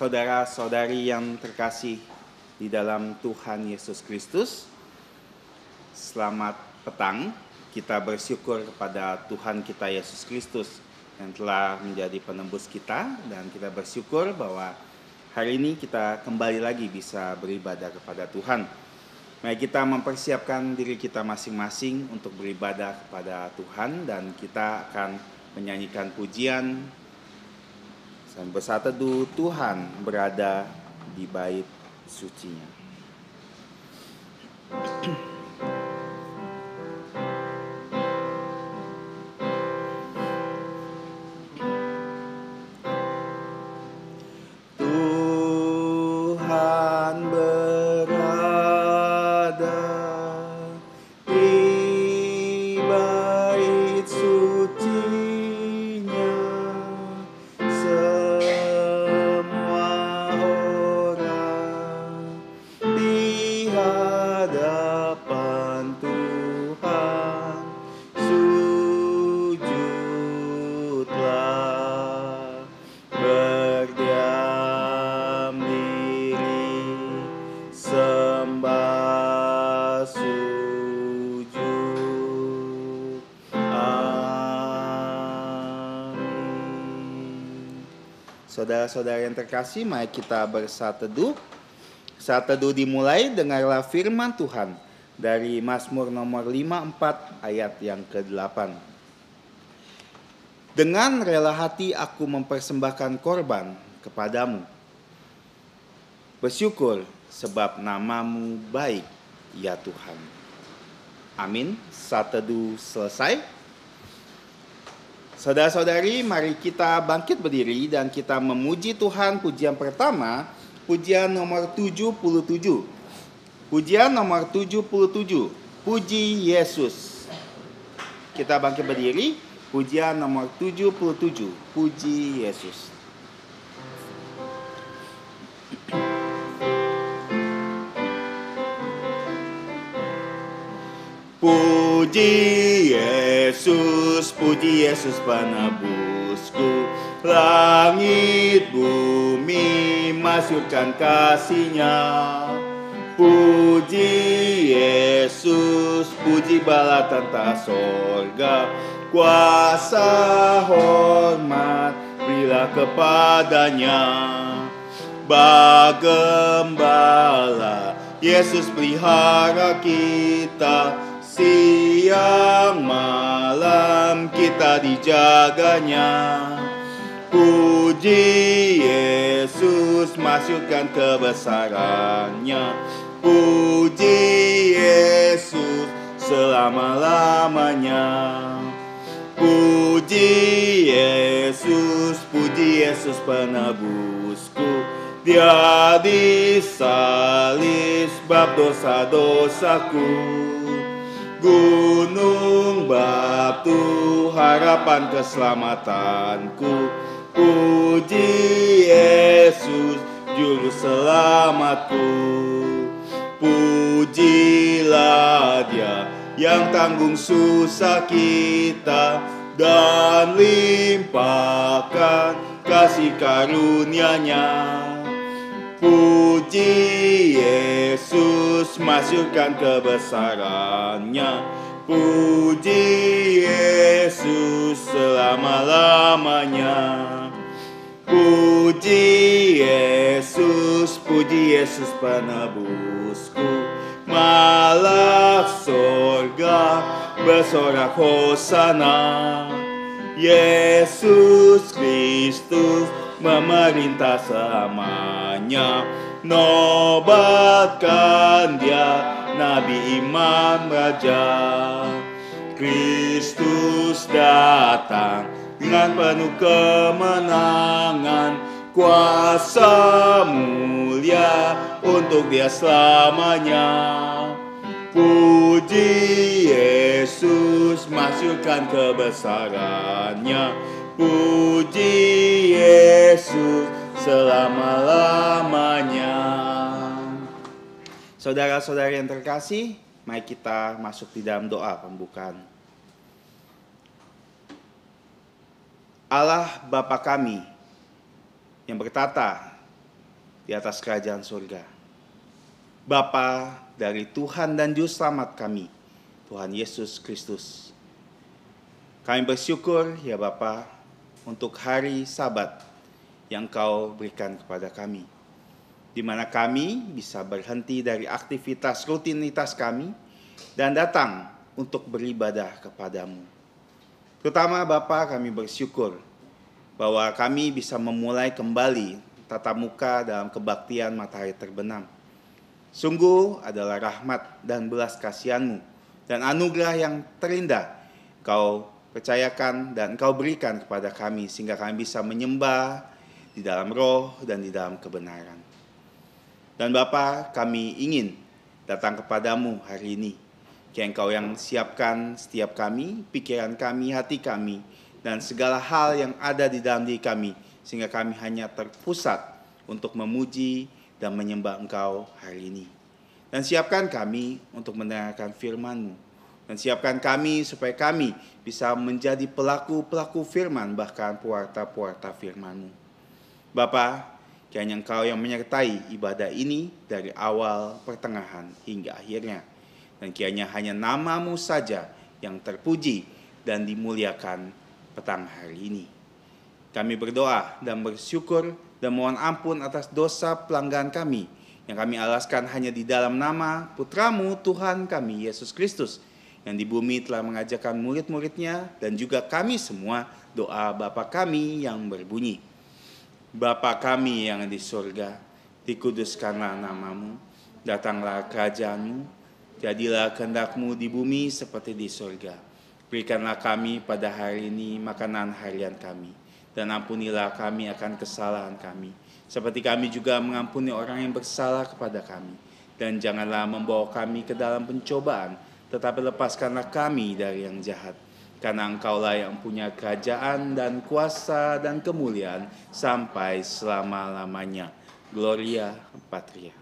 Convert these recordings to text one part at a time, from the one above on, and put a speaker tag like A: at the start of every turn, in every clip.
A: saudara-saudari yang terkasih di dalam Tuhan Yesus Kristus. Selamat petang. Kita bersyukur kepada Tuhan kita Yesus Kristus yang telah menjadi penembus kita dan kita bersyukur bahwa hari ini kita kembali lagi bisa beribadah kepada Tuhan. Mari kita mempersiapkan diri kita masing-masing untuk beribadah kepada Tuhan dan kita akan menyanyikan pujian dan bersatu Tuhan berada di bait sucinya. saudara-saudara yang terkasih, mari kita bersatu teduh. Saat teduh dimulai, dengarlah firman Tuhan dari Mazmur nomor 54 ayat yang ke-8. Dengan rela hati aku mempersembahkan korban kepadamu. Bersyukur sebab namamu baik, ya Tuhan. Amin. Saat teduh selesai. Saudara-saudari, mari kita bangkit berdiri dan kita memuji Tuhan pujian pertama, pujian nomor 77. Pujian nomor 77, puji Yesus. Kita bangkit berdiri, pujian nomor 77, puji Yesus. Puji Yesus. Yesus, puji Yesus penebusku Langit bumi masyurkan kasihnya Puji Yesus, puji bala tentara sorga Kuasa
B: hormat bila kepadanya Bagembala Yesus pelihara kita Siang malam kita dijaganya
A: Puji Yesus masukkan kebesarannya Puji Yesus selama-lamanya Puji
B: Yesus, puji Yesus
A: penebusku
B: Dia
A: disalis bab dosa-dosaku Gunung batu harapan keselamatanku Puji Yesus juru
B: selamatku Pujilah dia yang tanggung susah kita Dan
A: limpahkan kasih karunia-Nya Puji Yesus masukkan kebesarannya Puji Yesus selama-lamanya
B: Puji Yesus, puji Yesus
A: penebusku
B: Malak
A: sorga bersorak hosana Yesus Kristus memerintah selamanya Nobatkan dia Nabi Imam
B: Raja Kristus datang dengan penuh kemenangan Kuasa mulia untuk dia selamanya Puji
A: Yesus masukkan kebesarannya Puji Yesus selama-lamanya. Saudara-saudara yang terkasih, mari kita masuk di dalam doa pembukaan. Allah Bapa kami yang bertata di atas kerajaan surga. Bapa dari Tuhan dan Juru Selamat kami, Tuhan Yesus Kristus. Kami bersyukur ya Bapa untuk hari Sabat yang Kau berikan kepada kami, di mana kami bisa berhenti dari aktivitas rutinitas kami dan datang untuk beribadah kepadamu. Terutama Bapa kami bersyukur bahwa kami bisa memulai kembali tatap muka dalam kebaktian matahari terbenam. Sungguh adalah rahmat dan belas kasihanmu dan anugerah yang terindah kau percayakan dan Engkau berikan kepada kami sehingga kami bisa menyembah di dalam roh dan di dalam kebenaran. Dan Bapa, kami ingin datang kepadamu hari ini. Kaya Engkau yang siapkan setiap kami, pikiran kami, hati kami, dan segala hal yang ada di dalam diri kami, sehingga kami hanya terpusat untuk memuji dan menyembah Engkau hari ini. Dan siapkan kami untuk mendengarkan firmanmu. Dan siapkan kami supaya kami bisa menjadi pelaku-pelaku firman, bahkan puarta-puarta Firmanmu, mu Bapa, kiranya Engkau yang menyertai ibadah ini dari awal, pertengahan, hingga akhirnya. Dan kiranya hanya namamu saja yang terpuji dan dimuliakan petang hari ini. Kami berdoa dan bersyukur dan mohon ampun atas dosa pelanggan kami yang kami alaskan hanya di dalam nama putramu Tuhan kami, Yesus Kristus yang di bumi telah mengajarkan murid-muridnya dan juga kami semua doa Bapa kami yang berbunyi. Bapa kami yang di surga, dikuduskanlah namamu, datanglah kerajaanmu, jadilah kehendakmu di bumi seperti di surga. Berikanlah kami pada hari ini makanan harian kami, dan ampunilah kami akan kesalahan kami, seperti kami juga mengampuni orang yang bersalah kepada kami. Dan janganlah membawa kami ke dalam pencobaan, tetapi lepaskanlah kami dari yang jahat. Karena engkaulah yang punya kerajaan dan kuasa dan kemuliaan sampai selama-lamanya. Gloria Patria.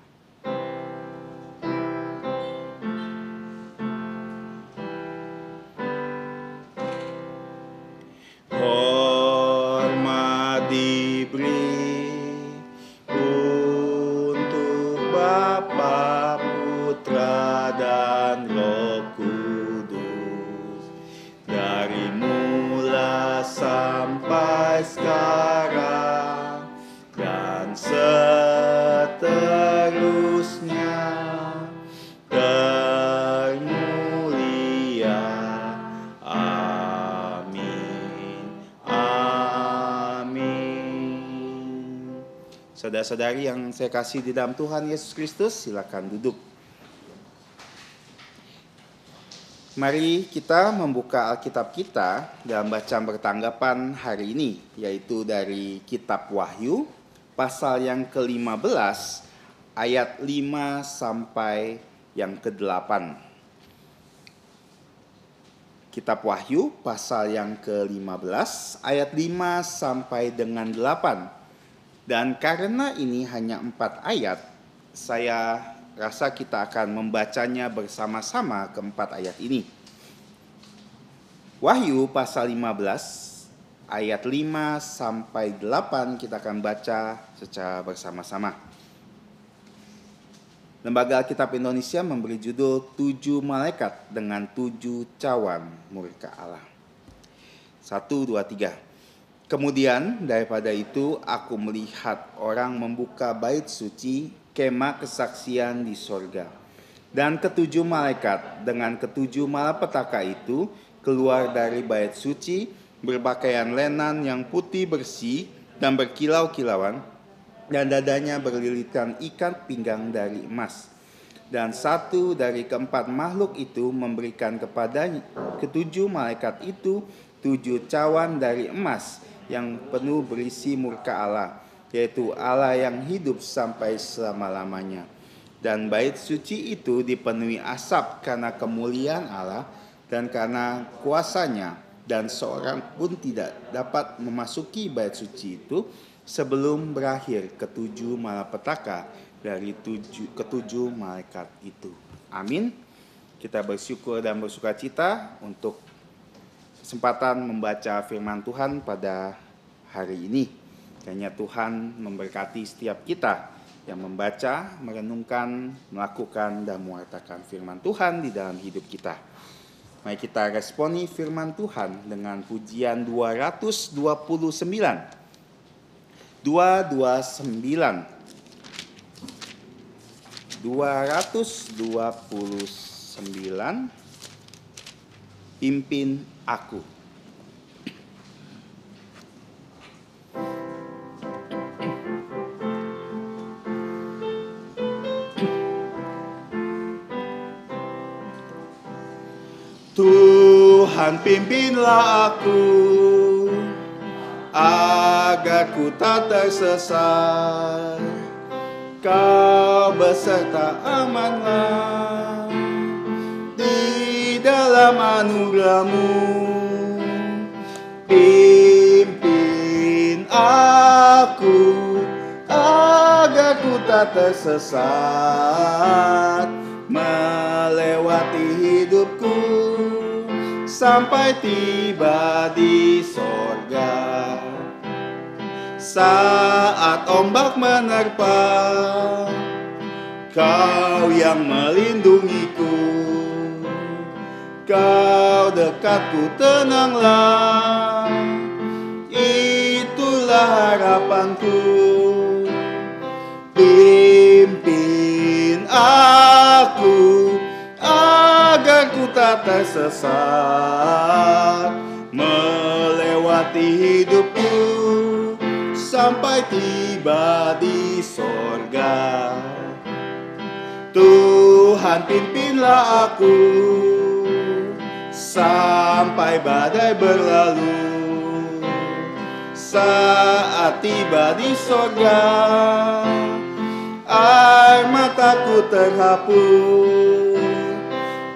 A: saudara-saudari yang saya kasih di dalam Tuhan Yesus Kristus, silakan duduk. Mari kita membuka Alkitab kita dalam bacaan bertanggapan hari ini, yaitu dari Kitab Wahyu, pasal yang ke-15, ayat 5 sampai yang ke-8. Kitab Wahyu pasal yang ke-15 ayat 5 sampai dengan 8 dan karena ini hanya empat ayat, saya rasa kita akan membacanya bersama-sama keempat ayat ini. Wahyu pasal 15 ayat 5 sampai 8 kita akan baca secara bersama-sama. Lembaga Alkitab Indonesia memberi judul Tujuh Malaikat dengan Tujuh Cawan Murka Allah. Satu, dua, tiga. Kemudian daripada itu aku melihat orang membuka bait suci kema kesaksian di sorga. Dan ketujuh malaikat dengan ketujuh malapetaka itu keluar dari bait suci berpakaian lenan yang putih bersih dan berkilau-kilauan dan dadanya berlilitan ikan pinggang dari emas. Dan satu dari keempat makhluk itu memberikan kepada ketujuh malaikat itu tujuh cawan dari emas yang penuh berisi murka Allah, yaitu Allah yang hidup sampai selama-lamanya. Dan bait suci itu dipenuhi asap karena kemuliaan Allah dan karena kuasanya dan seorang pun tidak dapat memasuki bait suci itu sebelum berakhir ketujuh malapetaka dari tujuh, ketujuh malaikat itu. Amin. Kita bersyukur dan bersukacita untuk kesempatan membaca firman Tuhan pada hari ini. Kiranya Tuhan memberkati setiap kita yang membaca, merenungkan, melakukan, dan mewartakan firman Tuhan di dalam hidup kita. Mari kita responi firman Tuhan dengan pujian 229. 229. 229 Pimpin aku.
B: Tuhan pimpinlah aku agar ku tak tersesat kau beserta amanlah di dalam anugerahmu Pimpin aku agar ku tak tersesat Melewati hidupku
A: sampai tiba di sorga Saat ombak menerpa Kau yang melindungiku
B: kau dekatku tenanglah Itulah harapanku Pimpin aku Agar ku tak tersesat Melewati hidupku Sampai tiba di sorga Tuhan pimpinlah aku sampai badai berlalu saat tiba di sorga, air mataku terhapus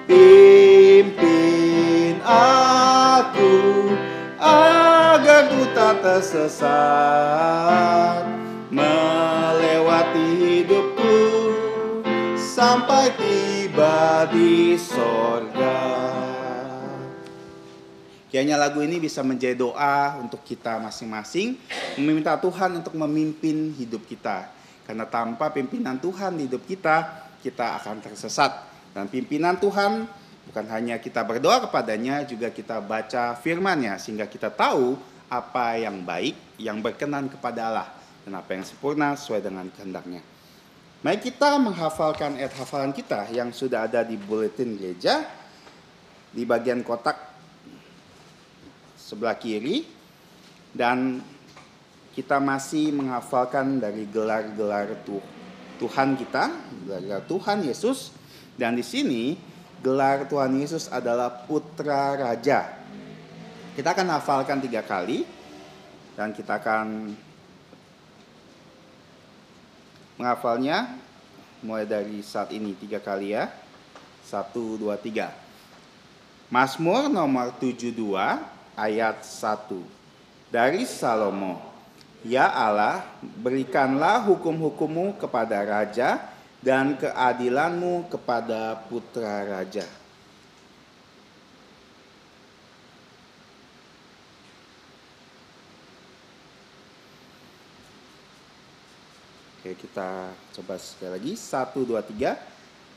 B: pimpin aku agar ku tak tersesat melewati hidupku
A: sampai tiba di sorga. Kiranya lagu ini bisa menjadi doa untuk kita masing-masing, meminta Tuhan untuk memimpin hidup kita. Karena tanpa pimpinan Tuhan di hidup kita, kita akan tersesat. Dan pimpinan Tuhan bukan hanya kita berdoa kepadanya, juga kita baca firman-Nya sehingga kita tahu apa yang baik, yang berkenan kepada Allah dan apa yang sempurna sesuai dengan kehendaknya. Mari kita menghafalkan ayat hafalan kita yang sudah ada di buletin gereja di bagian kotak sebelah kiri dan kita masih menghafalkan dari gelar-gelar Tuhan kita, gelar Tuhan Yesus dan di sini gelar Tuhan Yesus adalah putra raja. Kita akan hafalkan tiga kali dan kita akan menghafalnya mulai dari saat ini tiga kali ya. Satu, dua, tiga. Mazmur nomor tujuh dua ayat 1. Dari Salomo, Ya Allah, berikanlah hukum-hukummu kepada raja dan keadilanmu kepada putra raja. Oke, kita coba sekali lagi. 1, 2, 3.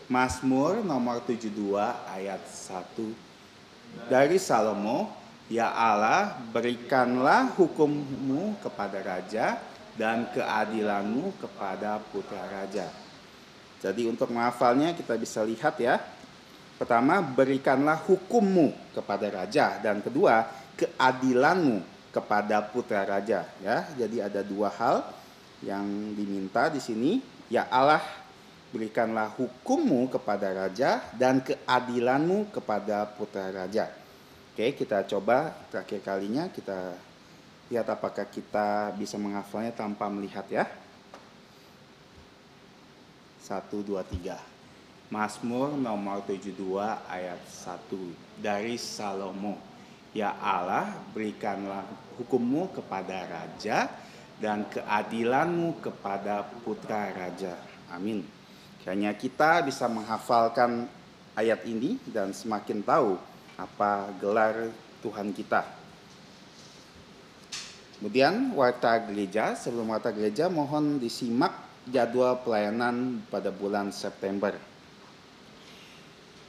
A: Mazmur nomor 72 ayat 1. Dari Salomo, Ya Allah, berikanlah hukummu kepada raja dan keadilanmu kepada putra raja. Jadi untuk menghafalnya kita bisa lihat ya. Pertama, berikanlah hukummu kepada raja dan kedua, keadilanmu kepada putra raja ya. Jadi ada dua hal yang diminta di sini, ya Allah berikanlah hukummu kepada raja dan keadilanmu kepada putra raja. Oke, kita coba terakhir kalinya kita lihat apakah kita bisa menghafalnya tanpa melihat ya. Satu, dua, tiga. Mazmur nomor 72 ayat 1 dari Salomo. Ya Allah, berikanlah hukummu kepada raja dan keadilanmu kepada putra raja. Amin. kayaknya kita bisa menghafalkan ayat ini dan semakin tahu apa gelar Tuhan kita. Kemudian warta gereja, sebelum warta gereja mohon disimak jadwal pelayanan pada bulan September.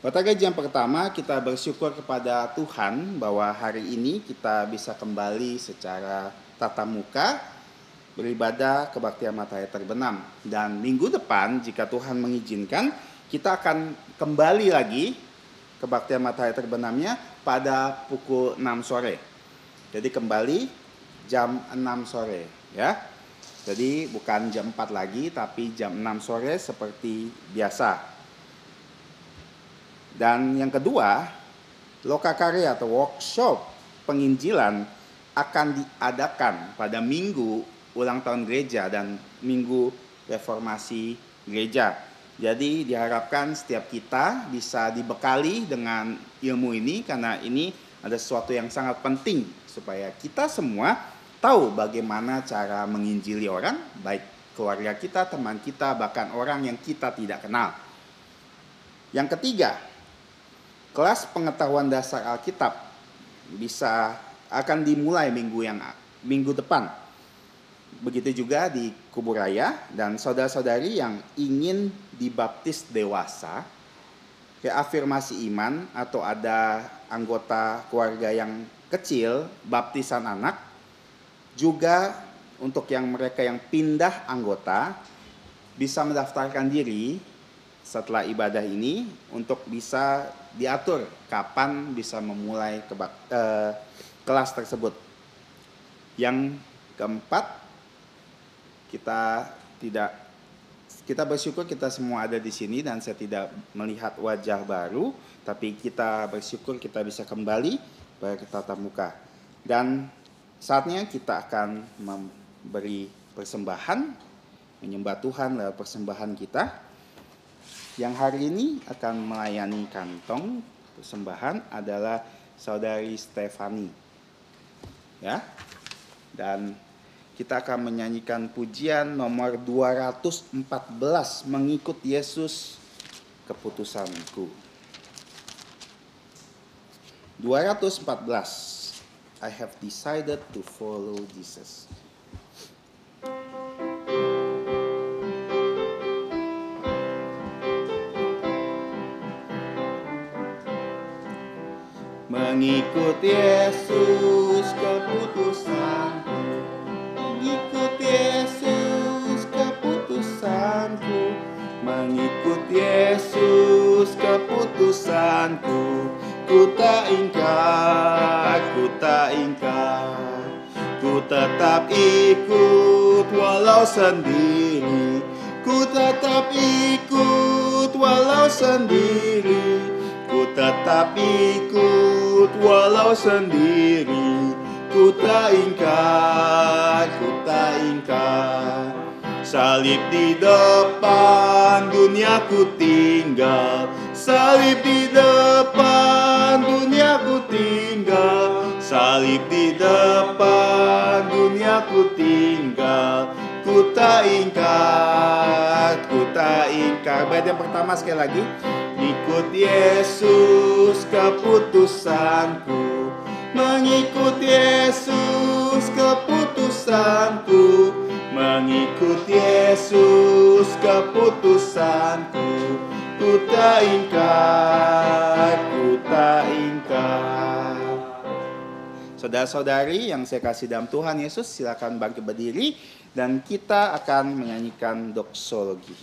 A: Warta gereja yang pertama, kita bersyukur kepada Tuhan bahwa hari ini kita bisa kembali secara tatap muka beribadah kebaktian matahari terbenam. Dan minggu depan jika Tuhan mengizinkan, kita akan kembali lagi kebaktian matahari terbenamnya pada pukul 6 sore. Jadi kembali jam 6 sore ya. Jadi bukan jam 4 lagi tapi jam 6 sore seperti biasa. Dan yang kedua, lokakarya atau workshop penginjilan akan diadakan pada minggu ulang tahun gereja dan minggu reformasi gereja jadi diharapkan setiap kita bisa dibekali dengan ilmu ini karena ini ada sesuatu yang sangat penting supaya kita semua tahu bagaimana cara menginjili orang, baik keluarga kita, teman kita, bahkan orang yang kita tidak kenal. Yang ketiga, kelas pengetahuan dasar Alkitab bisa akan dimulai minggu yang minggu depan Begitu juga di kubur raya dan saudara-saudari yang ingin dibaptis dewasa, keafirmasi iman atau ada anggota keluarga yang kecil, baptisan anak, juga untuk yang mereka yang pindah anggota bisa mendaftarkan diri setelah ibadah ini untuk bisa diatur kapan bisa memulai kebak, eh, kelas tersebut. Yang keempat, kita tidak kita bersyukur kita semua ada di sini dan saya tidak melihat wajah baru, tapi kita bersyukur kita bisa kembali bertatap muka. Dan saatnya kita akan memberi persembahan, menyembah Tuhan lewat persembahan kita. Yang hari ini akan melayani kantong persembahan adalah saudari Stefani. Ya. Dan kita akan menyanyikan pujian nomor 214 mengikut Yesus keputusanku. 214 I have decided to follow Jesus. Mengikut
B: Yesus keputusanku Ikut Yesus keputusanku mengikut Yesus keputusanku ku tak ingkar ku tak ingkar ku tetap ikut walau sendiri ku tetap ikut walau sendiri ku tetap ikut walau sendiri Ku tak ingkar, ku tak ingkar Salib di depan dunia ku tinggal Salib di depan dunia ku tinggal Salib di depan dunia
A: ku tinggal Ku tak ingkar, ku tak ingkar Bait yang pertama sekali lagi Ikut Yesus keputusanku mengikut Yesus
B: keputusanku mengikut Yesus
A: keputusanku ku tak ingkar ku tak ingkar Saudara-saudari yang saya kasih dalam Tuhan Yesus silakan bangkit berdiri dan kita akan menyanyikan doksologi.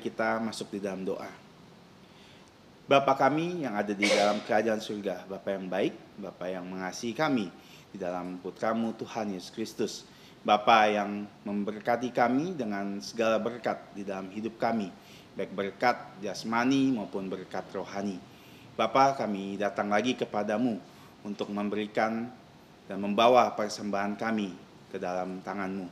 A: kita masuk di dalam doa. Bapa kami yang ada di dalam kerajaan surga, Bapa yang baik, Bapa yang mengasihi kami di dalam putramu Tuhan Yesus Kristus. Bapa yang memberkati kami dengan segala berkat di dalam hidup kami, baik berkat jasmani maupun berkat rohani. Bapa kami datang lagi kepadamu untuk memberikan dan membawa persembahan kami ke dalam tanganmu.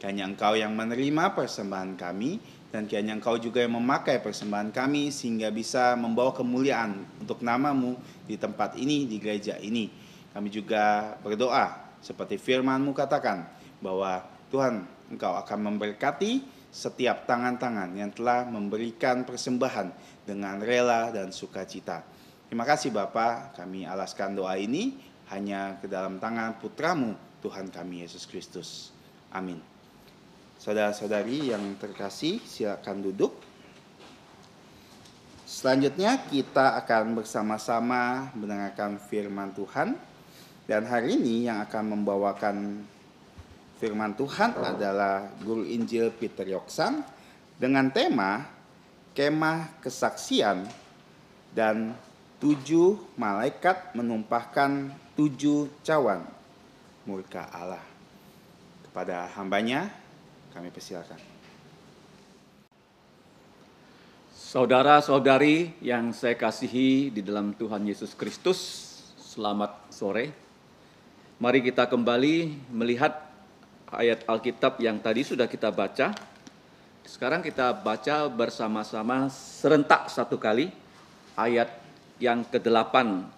A: Hanya engkau yang menerima persembahan kami dan kiranya Engkau juga yang memakai persembahan kami sehingga bisa membawa kemuliaan untuk namamu di tempat ini, di gereja ini. Kami juga berdoa seperti firmanmu katakan bahwa Tuhan Engkau akan memberkati setiap tangan-tangan yang telah memberikan persembahan dengan rela dan sukacita. Terima kasih Bapak kami alaskan doa ini hanya ke dalam tangan putramu Tuhan kami Yesus Kristus. Amin. Saudara-saudari yang terkasih, silakan duduk. Selanjutnya kita akan bersama-sama mendengarkan firman Tuhan. Dan hari ini yang akan membawakan firman Tuhan adalah Guru Injil Peter Yoxan dengan tema Kemah Kesaksian dan tujuh malaikat menumpahkan tujuh cawan murka Allah kepada hambanya kami
C: persilakan. Saudara-saudari yang saya kasihi di dalam Tuhan Yesus Kristus, selamat sore. Mari kita kembali melihat ayat Alkitab yang tadi sudah kita baca. Sekarang kita baca bersama-sama serentak satu kali ayat yang ke-8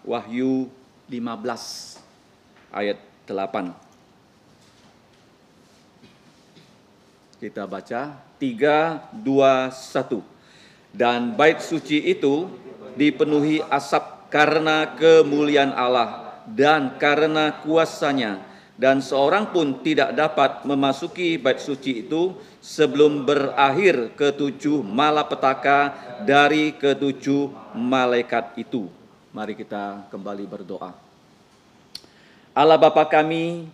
C: Wahyu 15 ayat 8. Kita baca 3, 2, 1. Dan bait suci itu dipenuhi asap karena kemuliaan Allah dan karena kuasanya dan seorang pun tidak dapat memasuki bait suci itu sebelum berakhir ketujuh malapetaka dari ketujuh malaikat itu. Mari kita kembali berdoa. Allah Bapa kami,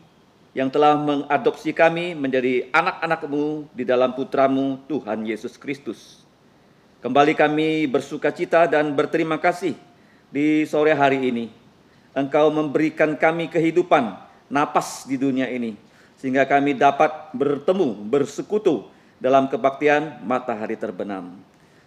C: yang telah mengadopsi kami menjadi anak-anakmu di dalam putramu Tuhan Yesus Kristus. Kembali kami bersuka cita dan berterima kasih di sore hari ini. Engkau memberikan kami kehidupan, napas di dunia ini, sehingga kami dapat bertemu, bersekutu dalam kebaktian matahari terbenam.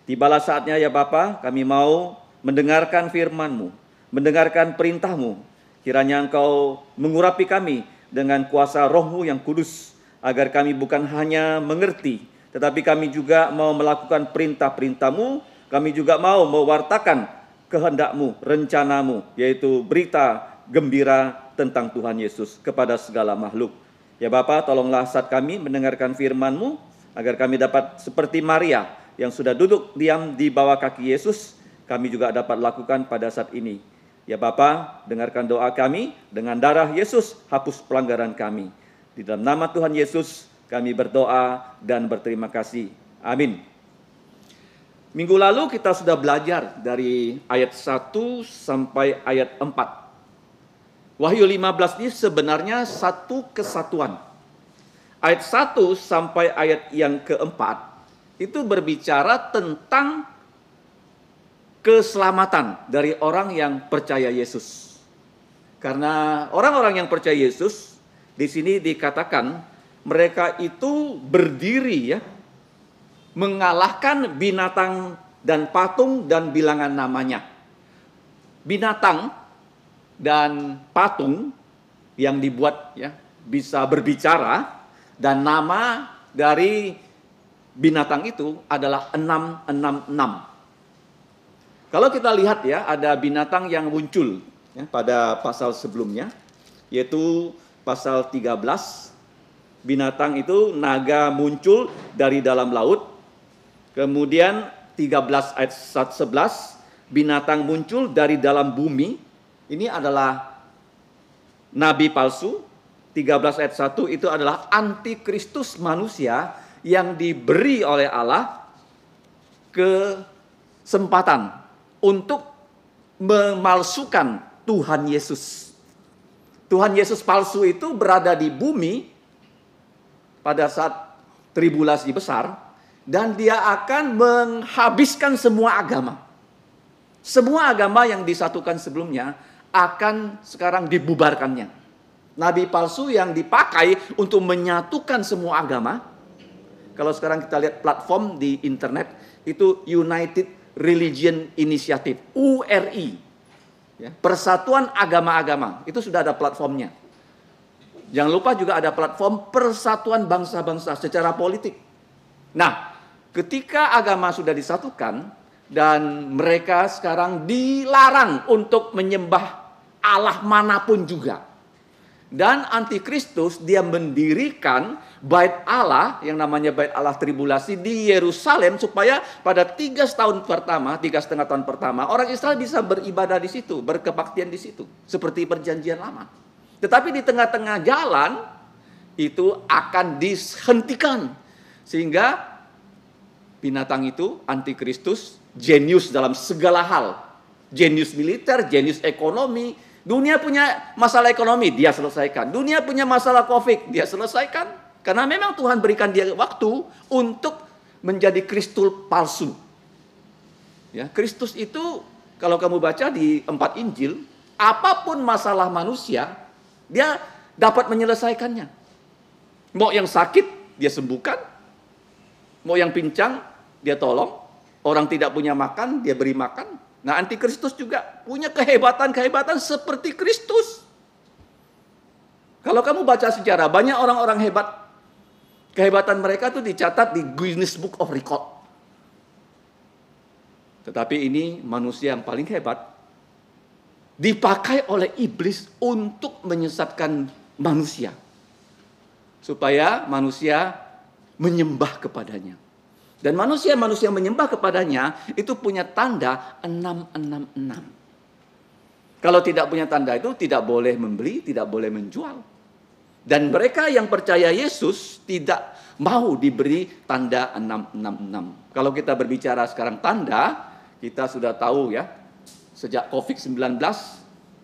C: Tibalah saatnya ya Bapa, kami mau mendengarkan firman-Mu, mendengarkan perintah-Mu, kiranya Engkau mengurapi kami dengan kuasa rohmu yang kudus, agar kami bukan hanya mengerti, tetapi kami juga mau melakukan perintah-perintahmu, kami juga mau mewartakan kehendakmu, rencanamu, yaitu berita gembira tentang Tuhan Yesus kepada segala makhluk. Ya Bapa, tolonglah saat kami mendengarkan firman-Mu, agar kami dapat seperti Maria yang sudah duduk diam di bawah kaki Yesus, kami juga dapat lakukan pada saat ini. Ya Bapa, dengarkan doa kami, dengan darah Yesus hapus pelanggaran kami. Di dalam nama Tuhan Yesus kami berdoa dan berterima kasih. Amin. Minggu lalu kita sudah belajar dari ayat 1 sampai ayat 4. Wahyu 15 ini sebenarnya satu kesatuan. Ayat 1 sampai ayat yang keempat itu berbicara tentang keselamatan dari orang yang percaya Yesus. Karena orang-orang yang percaya Yesus di sini dikatakan mereka itu berdiri ya mengalahkan binatang dan patung dan bilangan namanya. Binatang dan patung yang dibuat ya bisa berbicara dan nama dari binatang itu adalah 666. Kalau kita lihat ya, ada binatang yang muncul ya, pada pasal sebelumnya, yaitu pasal 13. Binatang itu naga muncul dari dalam laut. Kemudian 13 ayat 11, binatang muncul dari dalam bumi. Ini adalah nabi palsu. 13 ayat 1 itu adalah antikristus manusia yang diberi oleh Allah kesempatan untuk memalsukan Tuhan Yesus. Tuhan Yesus palsu itu berada di bumi pada saat tribulasi besar dan dia akan menghabiskan semua agama. Semua agama yang disatukan sebelumnya akan sekarang dibubarkannya. Nabi palsu yang dipakai untuk menyatukan semua agama. Kalau sekarang kita lihat platform di internet itu United Religion Initiative, URI. Ya, persatuan Agama-Agama, itu sudah ada platformnya. Jangan lupa juga ada platform Persatuan Bangsa-Bangsa secara politik. Nah, ketika agama sudah disatukan dan mereka sekarang dilarang untuk menyembah Allah manapun juga. Dan antikristus dia mendirikan bait Allah yang namanya bait Allah tribulasi di Yerusalem supaya pada tiga tahun pertama, tiga setengah tahun pertama orang Israel bisa beribadah di situ, berkebaktian di situ seperti perjanjian lama. Tetapi di tengah-tengah jalan itu akan dihentikan sehingga binatang itu antikristus jenius dalam segala hal. Jenius militer, jenius ekonomi, Dunia punya masalah ekonomi, dia selesaikan. Dunia punya masalah covid, dia selesaikan. Karena memang Tuhan berikan dia waktu untuk menjadi Kristus palsu. Ya, Kristus itu kalau kamu baca di empat Injil, apapun masalah manusia, dia dapat menyelesaikannya. Mau yang sakit, dia sembuhkan. Mau yang pincang, dia tolong. Orang tidak punya makan, dia beri makan. Nah, antikristus juga punya kehebatan-kehebatan seperti Kristus. Kalau kamu baca sejarah, banyak orang-orang hebat. Kehebatan mereka tuh dicatat di Guinness Book of Record. Tetapi ini manusia yang paling hebat dipakai oleh iblis untuk menyesatkan manusia. Supaya manusia menyembah kepadanya. Dan manusia-manusia yang menyembah kepadanya itu punya tanda 666. Kalau tidak punya tanda itu tidak boleh membeli, tidak boleh menjual. Dan mereka yang percaya Yesus tidak mau diberi tanda 666. Kalau kita berbicara sekarang tanda, kita sudah tahu ya, sejak Covid-19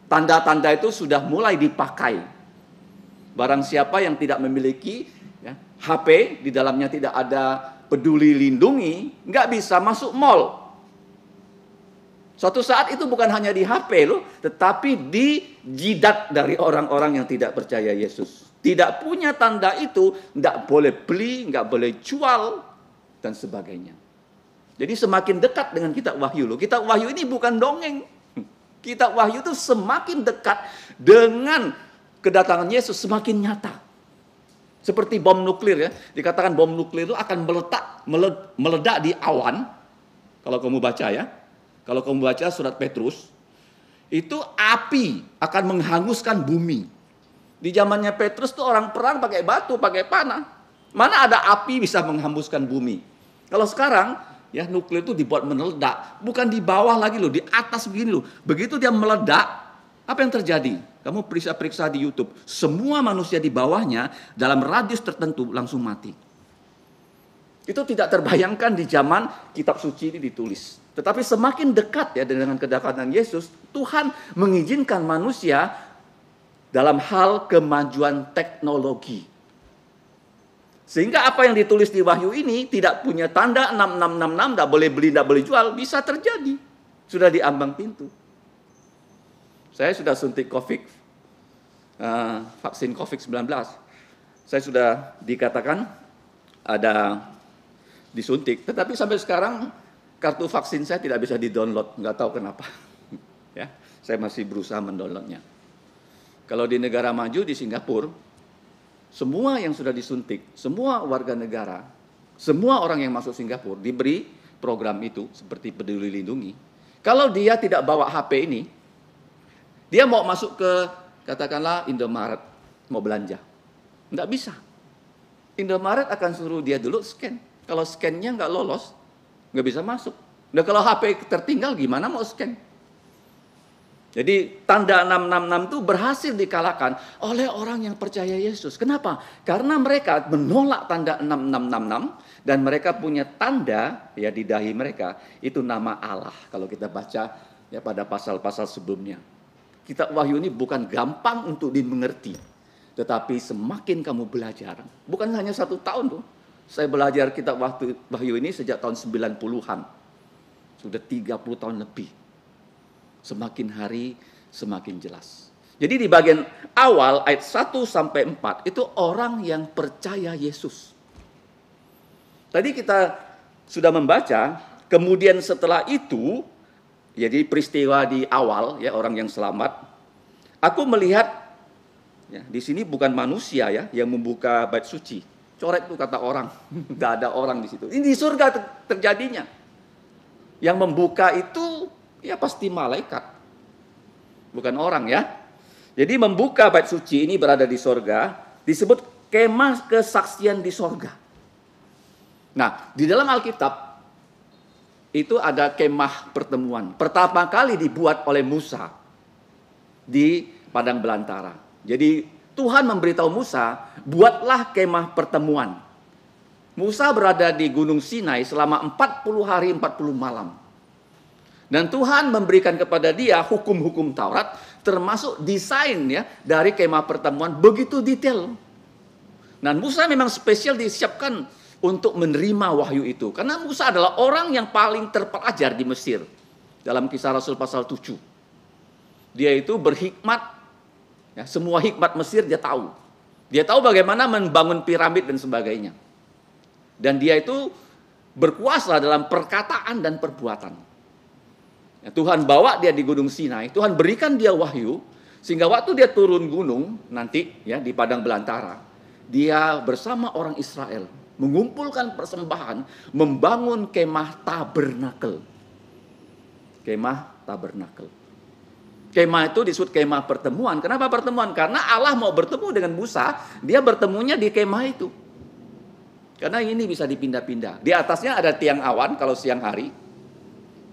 C: tanda-tanda itu sudah mulai dipakai. Barang siapa yang tidak memiliki ya, HP di dalamnya tidak ada peduli lindungi, nggak bisa masuk mall. Suatu saat itu bukan hanya di HP loh, tetapi di jidat dari orang-orang yang tidak percaya Yesus. Tidak punya tanda itu, nggak boleh beli, nggak boleh jual, dan sebagainya. Jadi semakin dekat dengan kitab wahyu loh. Kitab wahyu ini bukan dongeng. Kitab wahyu itu semakin dekat dengan kedatangan Yesus semakin nyata. Seperti bom nuklir ya, dikatakan bom nuklir itu akan meletak meledak di awan. Kalau kamu baca ya, kalau kamu baca surat Petrus, itu api akan menghanguskan bumi. Di zamannya Petrus tuh orang perang pakai batu, pakai panah. Mana ada api bisa menghanguskan bumi? Kalau sekarang ya nuklir itu dibuat meledak, bukan di bawah lagi loh, di atas begini loh. Begitu dia meledak, apa yang terjadi? Kamu periksa-periksa di YouTube, semua manusia di bawahnya dalam radius tertentu langsung mati. Itu tidak terbayangkan di zaman kitab suci ini ditulis. Tetapi semakin dekat ya dengan kedekatan Yesus, Tuhan mengizinkan manusia dalam hal kemajuan teknologi. Sehingga apa yang ditulis di Wahyu ini tidak punya tanda 6666, tidak boleh beli, tidak boleh jual, bisa terjadi. Sudah diambang pintu. Saya sudah suntik COVID, uh, vaksin COVID-19. Saya sudah dikatakan ada disuntik, tetapi sampai sekarang kartu vaksin saya tidak bisa di-download, nggak tahu kenapa. ya, saya masih berusaha mendownloadnya. Kalau di negara maju di Singapura, semua yang sudah disuntik, semua warga negara, semua orang yang masuk Singapura diberi program itu seperti peduli lindungi. Kalau dia tidak bawa HP ini, dia mau masuk ke katakanlah Indomaret mau belanja. Enggak bisa. Indomaret akan suruh dia dulu scan. Kalau scannya nggak lolos, nggak bisa masuk. Nah kalau HP tertinggal gimana mau scan? Jadi tanda 666 itu berhasil dikalahkan oleh orang yang percaya Yesus. Kenapa? Karena mereka menolak tanda 6666 dan mereka punya tanda ya di dahi mereka itu nama Allah kalau kita baca ya pada pasal-pasal sebelumnya kitab wahyu ini bukan gampang untuk dimengerti. Tetapi semakin kamu belajar, bukan hanya satu tahun tuh. Saya belajar kitab wahyu ini sejak tahun 90-an. Sudah 30 tahun lebih. Semakin hari semakin jelas. Jadi di bagian awal ayat 1 sampai 4 itu orang yang percaya Yesus. Tadi kita sudah membaca, kemudian setelah itu jadi peristiwa di awal ya orang yang selamat, aku melihat ya, di sini bukan manusia ya yang membuka bait suci, coret tuh kata orang, nggak ada orang di situ. Ini di surga ter terjadinya. Yang membuka itu ya pasti malaikat, bukan orang ya. Jadi membuka bait suci ini berada di surga, disebut kemah kesaksian di surga. Nah, di dalam Alkitab itu ada kemah pertemuan. Pertama kali dibuat oleh Musa di padang belantara. Jadi Tuhan memberitahu Musa, buatlah kemah pertemuan. Musa berada di Gunung Sinai selama 40 hari 40 malam. Dan Tuhan memberikan kepada dia hukum-hukum Taurat termasuk desain ya dari kemah pertemuan begitu detail. Dan Musa memang spesial disiapkan untuk menerima wahyu itu. Karena Musa adalah orang yang paling terpelajar di Mesir. Dalam kisah Rasul pasal 7. Dia itu berhikmat. Ya, semua hikmat Mesir dia tahu. Dia tahu bagaimana membangun piramid dan sebagainya. Dan dia itu berkuasa dalam perkataan dan perbuatan. Ya, Tuhan bawa dia di Gunung Sinai. Tuhan berikan dia wahyu. Sehingga waktu dia turun gunung nanti ya di padang belantara. Dia bersama orang Israel mengumpulkan persembahan, membangun kemah tabernakel. Kemah tabernakel. Kemah itu disebut kemah pertemuan. Kenapa pertemuan? Karena Allah mau bertemu dengan Musa, dia bertemunya di kemah itu. Karena ini bisa dipindah-pindah. Di atasnya ada tiang awan kalau siang hari.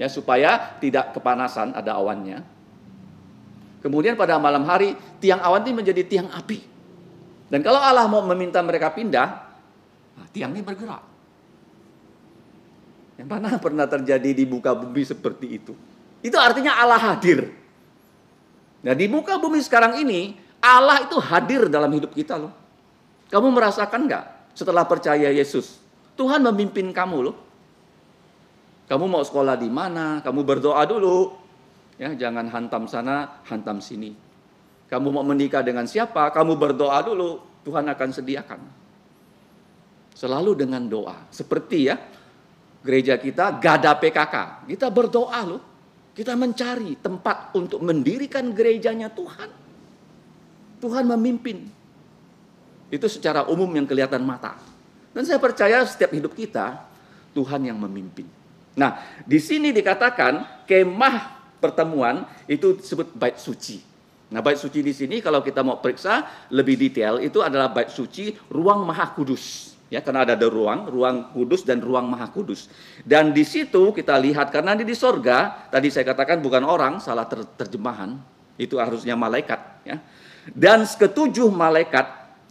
C: Ya, supaya tidak kepanasan ada awannya. Kemudian pada malam hari tiang awan ini menjadi tiang api. Dan kalau Allah mau meminta mereka pindah, Nah, tiangnya bergerak. Yang mana pernah terjadi di muka bumi seperti itu? Itu artinya Allah hadir. Nah di muka bumi sekarang ini Allah itu hadir dalam hidup kita loh. Kamu merasakan nggak setelah percaya Yesus? Tuhan memimpin kamu loh. Kamu mau sekolah di mana? Kamu berdoa dulu. Ya, jangan hantam sana, hantam sini. Kamu mau menikah dengan siapa? Kamu berdoa dulu. Tuhan akan sediakan. Selalu dengan doa. Seperti ya, gereja kita gada PKK. Kita berdoa loh. Kita mencari tempat untuk mendirikan gerejanya Tuhan. Tuhan memimpin. Itu secara umum yang kelihatan mata. Dan saya percaya setiap hidup kita, Tuhan yang memimpin. Nah, di sini dikatakan kemah pertemuan itu disebut bait suci. Nah, bait suci di sini kalau kita mau periksa lebih detail itu adalah bait suci ruang maha kudus ya karena ada, ada ruang, ruang kudus dan ruang maha kudus. Dan di situ kita lihat karena di di sorga tadi saya katakan bukan orang salah ter, terjemahan itu harusnya malaikat ya. Dan ketujuh malaikat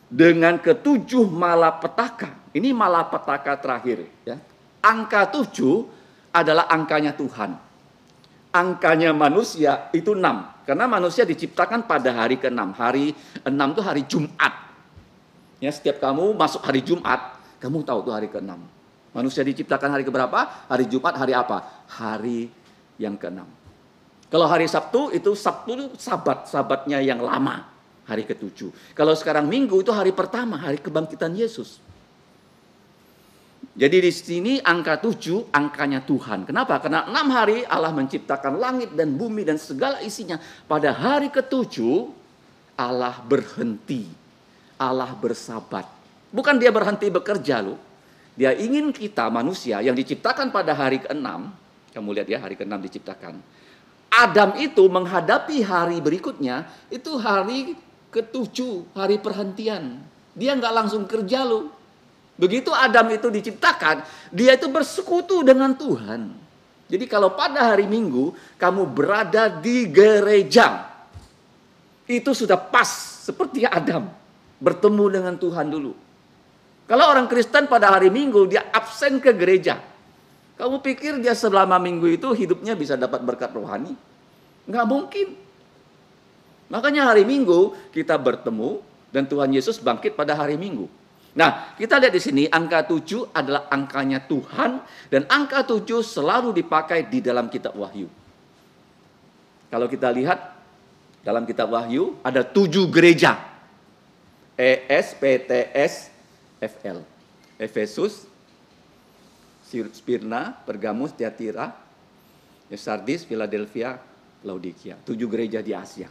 C: dengan ketujuh malapetaka. Ini malapetaka terakhir ya. Angka tujuh adalah angkanya Tuhan. Angkanya manusia itu enam. Karena manusia diciptakan pada hari ke-6. Hari enam itu hari Jumat Ya, setiap kamu masuk hari Jumat, kamu tahu tuh hari ke-6. Manusia diciptakan hari keberapa? Hari Jumat, hari apa? Hari yang ke-6. Kalau hari Sabtu itu Sabtu itu sabat, sabatnya yang lama, hari ke-7. Kalau sekarang Minggu itu hari pertama, hari kebangkitan Yesus. Jadi di sini angka tujuh angkanya Tuhan. Kenapa? Karena enam hari Allah menciptakan langit dan bumi dan segala isinya. Pada hari ketujuh Allah berhenti Allah bersabat. Bukan dia berhenti bekerja loh. Dia ingin kita manusia yang diciptakan pada hari ke-6, kamu lihat ya hari ke-6 diciptakan. Adam itu menghadapi hari berikutnya itu hari ketujuh, hari perhentian. Dia nggak langsung kerja loh. Begitu Adam itu diciptakan, dia itu bersekutu dengan Tuhan. Jadi kalau pada hari Minggu kamu berada di gereja, itu sudah pas seperti Adam bertemu dengan Tuhan dulu. Kalau orang Kristen pada hari Minggu dia absen ke gereja. Kamu pikir dia selama minggu itu hidupnya bisa dapat berkat rohani? Enggak mungkin. Makanya hari Minggu kita bertemu dan Tuhan Yesus bangkit pada hari Minggu. Nah, kita lihat di sini angka 7 adalah angkanya Tuhan dan angka 7 selalu dipakai di dalam kitab Wahyu. Kalau kita lihat dalam kitab Wahyu ada tujuh gereja ESPTS FL. Efesus, Spirna, Pergamus, Tiatira, Sardis, Philadelphia, Laodikia. Tujuh gereja di Asia.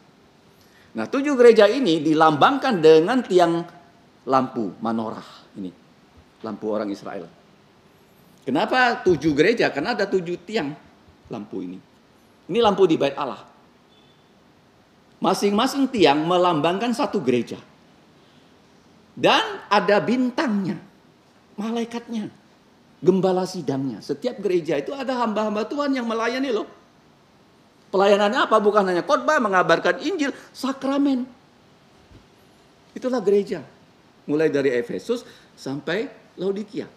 C: Nah tujuh gereja ini dilambangkan dengan tiang lampu, manorah ini. Lampu orang Israel. Kenapa tujuh gereja? Karena ada tujuh tiang lampu ini. Ini lampu di bait Allah. Masing-masing tiang melambangkan satu gereja. Dan ada bintangnya, malaikatnya, gembala sidangnya. Setiap gereja itu ada hamba-hamba Tuhan yang melayani loh. Pelayanannya apa? Bukan hanya khotbah, mengabarkan Injil, sakramen. Itulah gereja. Mulai dari Efesus sampai Laodikia.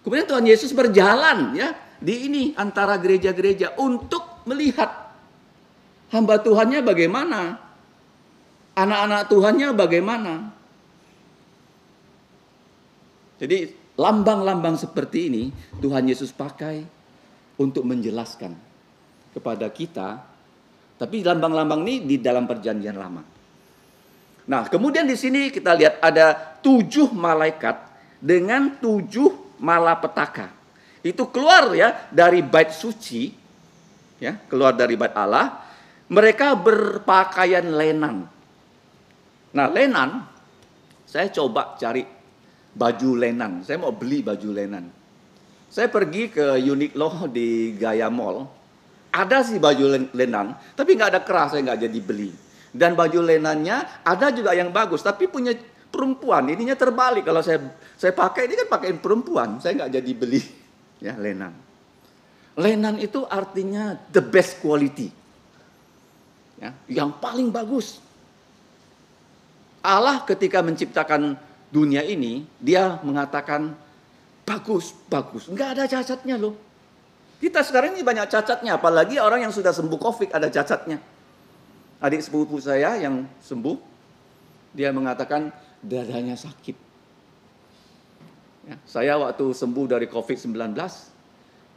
C: Kemudian Tuhan Yesus berjalan ya di ini antara gereja-gereja untuk melihat hamba Tuhannya bagaimana anak-anak Tuhannya bagaimana? Jadi lambang-lambang seperti ini Tuhan Yesus pakai untuk menjelaskan kepada kita. Tapi lambang-lambang ini di dalam perjanjian lama. Nah kemudian di sini kita lihat ada tujuh malaikat dengan tujuh malapetaka. Itu keluar ya dari bait suci, ya keluar dari bait Allah. Mereka berpakaian lenan Nah Lenan, saya coba cari baju Lenan. Saya mau beli baju Lenan. Saya pergi ke Uniqlo di Gaya Mall. Ada sih baju Lenan, tapi nggak ada keras, saya nggak jadi beli. Dan baju Lenannya ada juga yang bagus, tapi punya perempuan. Ininya terbalik kalau saya saya pakai ini kan pakaiin perempuan, saya nggak jadi beli ya Lenan. Lenan itu artinya the best quality. Ya, yang paling bagus. Allah ketika menciptakan dunia ini, dia mengatakan bagus, bagus. Enggak ada cacatnya loh. Kita sekarang ini banyak cacatnya, apalagi orang yang sudah sembuh COVID ada cacatnya. Adik sepupu saya yang sembuh, dia mengatakan dadanya sakit. Ya, saya waktu sembuh dari COVID-19,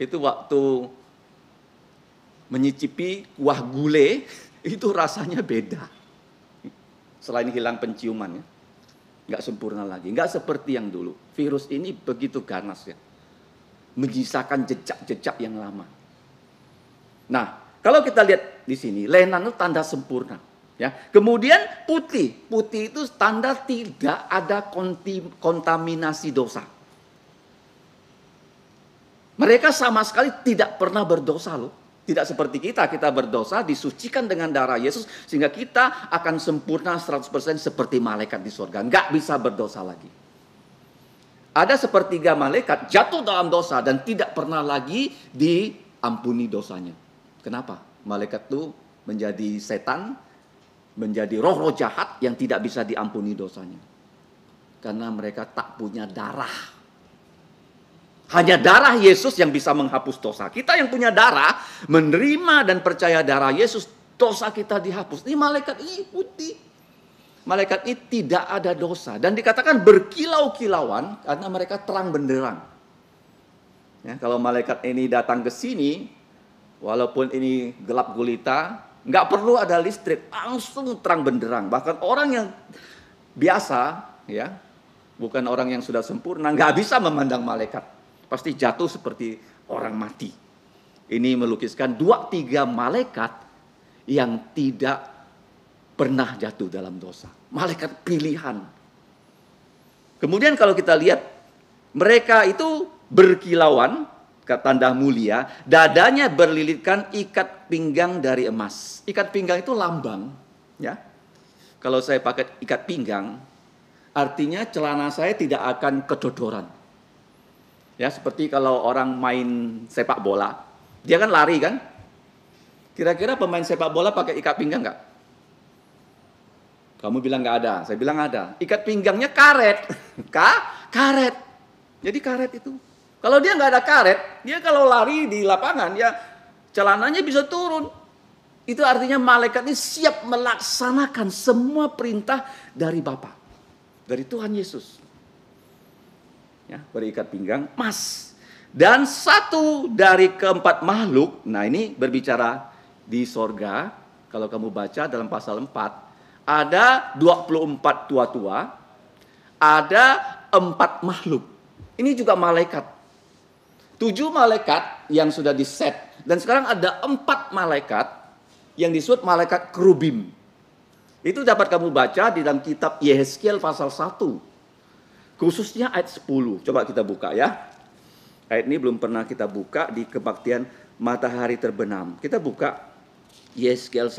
C: itu waktu menyicipi kuah gulai, itu rasanya beda selain hilang penciuman ya. Nggak sempurna lagi, nggak seperti yang dulu. Virus ini begitu ganas ya. Menyisakan jejak-jejak yang lama. Nah, kalau kita lihat di sini, lenan itu tanda sempurna. Ya. Kemudian putih, putih itu tanda tidak ada kontaminasi dosa. Mereka sama sekali tidak pernah berdosa loh. Tidak seperti kita, kita berdosa disucikan dengan darah Yesus sehingga kita akan sempurna 100% seperti malaikat di surga. Nggak bisa berdosa lagi. Ada sepertiga malaikat jatuh dalam dosa dan tidak pernah lagi diampuni dosanya. Kenapa? Malaikat itu menjadi setan, menjadi roh-roh jahat yang tidak bisa diampuni dosanya. Karena mereka tak punya darah hanya darah Yesus yang bisa menghapus dosa. Kita yang punya darah, menerima dan percaya darah Yesus, dosa kita dihapus. Ini malaikat ini putih. Malaikat ini tidak ada dosa. Dan dikatakan berkilau-kilauan karena mereka terang benderang. Ya, kalau malaikat ini datang ke sini, walaupun ini gelap gulita, nggak perlu ada listrik, langsung terang benderang. Bahkan orang yang biasa, ya, bukan orang yang sudah sempurna, nggak bisa memandang malaikat pasti jatuh seperti orang mati. Ini melukiskan dua tiga malaikat yang tidak pernah jatuh dalam dosa. Malaikat pilihan. Kemudian kalau kita lihat mereka itu berkilauan tanda mulia, dadanya berlilitkan ikat pinggang dari emas. Ikat pinggang itu lambang, ya. Kalau saya pakai ikat pinggang, artinya celana saya tidak akan kedodoran. Ya, seperti kalau orang main sepak bola, dia kan lari kan? Kira-kira pemain sepak bola pakai ikat pinggang nggak? Kamu bilang nggak ada, saya bilang ada. Ikat pinggangnya karet, Ka? karet. Jadi karet itu. Kalau dia nggak ada karet, dia kalau lari di lapangan, ya celananya bisa turun. Itu artinya malaikat ini siap melaksanakan semua perintah dari Bapa, dari Tuhan Yesus ya, berikat pinggang emas. Dan satu dari keempat makhluk, nah ini berbicara di sorga, kalau kamu baca dalam pasal 4, ada 24 tua-tua, ada empat makhluk. Ini juga malaikat. Tujuh malaikat yang sudah diset Dan sekarang ada empat malaikat yang disebut malaikat kerubim. Itu dapat kamu baca di dalam kitab Yehezkiel pasal 1 Khususnya ayat 10. Coba kita buka ya. Ayat ini belum pernah kita buka di kebaktian matahari terbenam. Kita buka Yeskel 1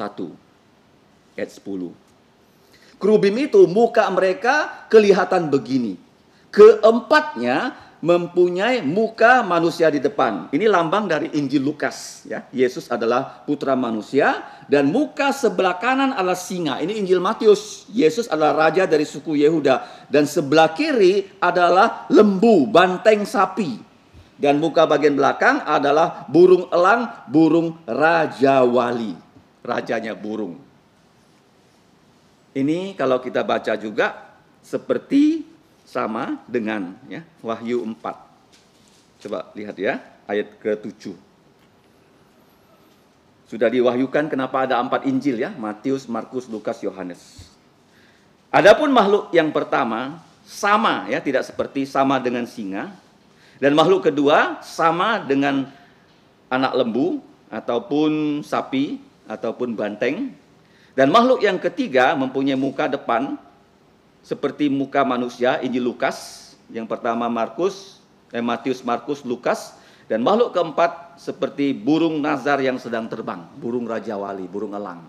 C: ayat 10. Kerubim itu muka mereka kelihatan begini. Keempatnya mempunyai muka manusia di depan. Ini lambang dari Injil Lukas ya. Yesus adalah putra manusia dan muka sebelah kanan adalah singa. Ini Injil Matius. Yesus adalah raja dari suku Yehuda dan sebelah kiri adalah lembu, banteng sapi. Dan muka bagian belakang adalah burung elang, burung raja wali. Rajanya burung. Ini kalau kita baca juga seperti sama dengan ya, Wahyu 4. Coba lihat ya, ayat ke-7. Sudah diwahyukan kenapa ada empat Injil ya, Matius, Markus, Lukas, Yohanes. Adapun makhluk yang pertama sama ya, tidak seperti sama dengan singa. Dan makhluk kedua sama dengan anak lembu ataupun sapi ataupun banteng. Dan makhluk yang ketiga mempunyai muka depan seperti muka manusia, Injil Lukas, yang pertama Markus, eh, Matius, Markus, Lukas, dan makhluk keempat seperti burung nazar yang sedang terbang, burung raja wali, burung elang.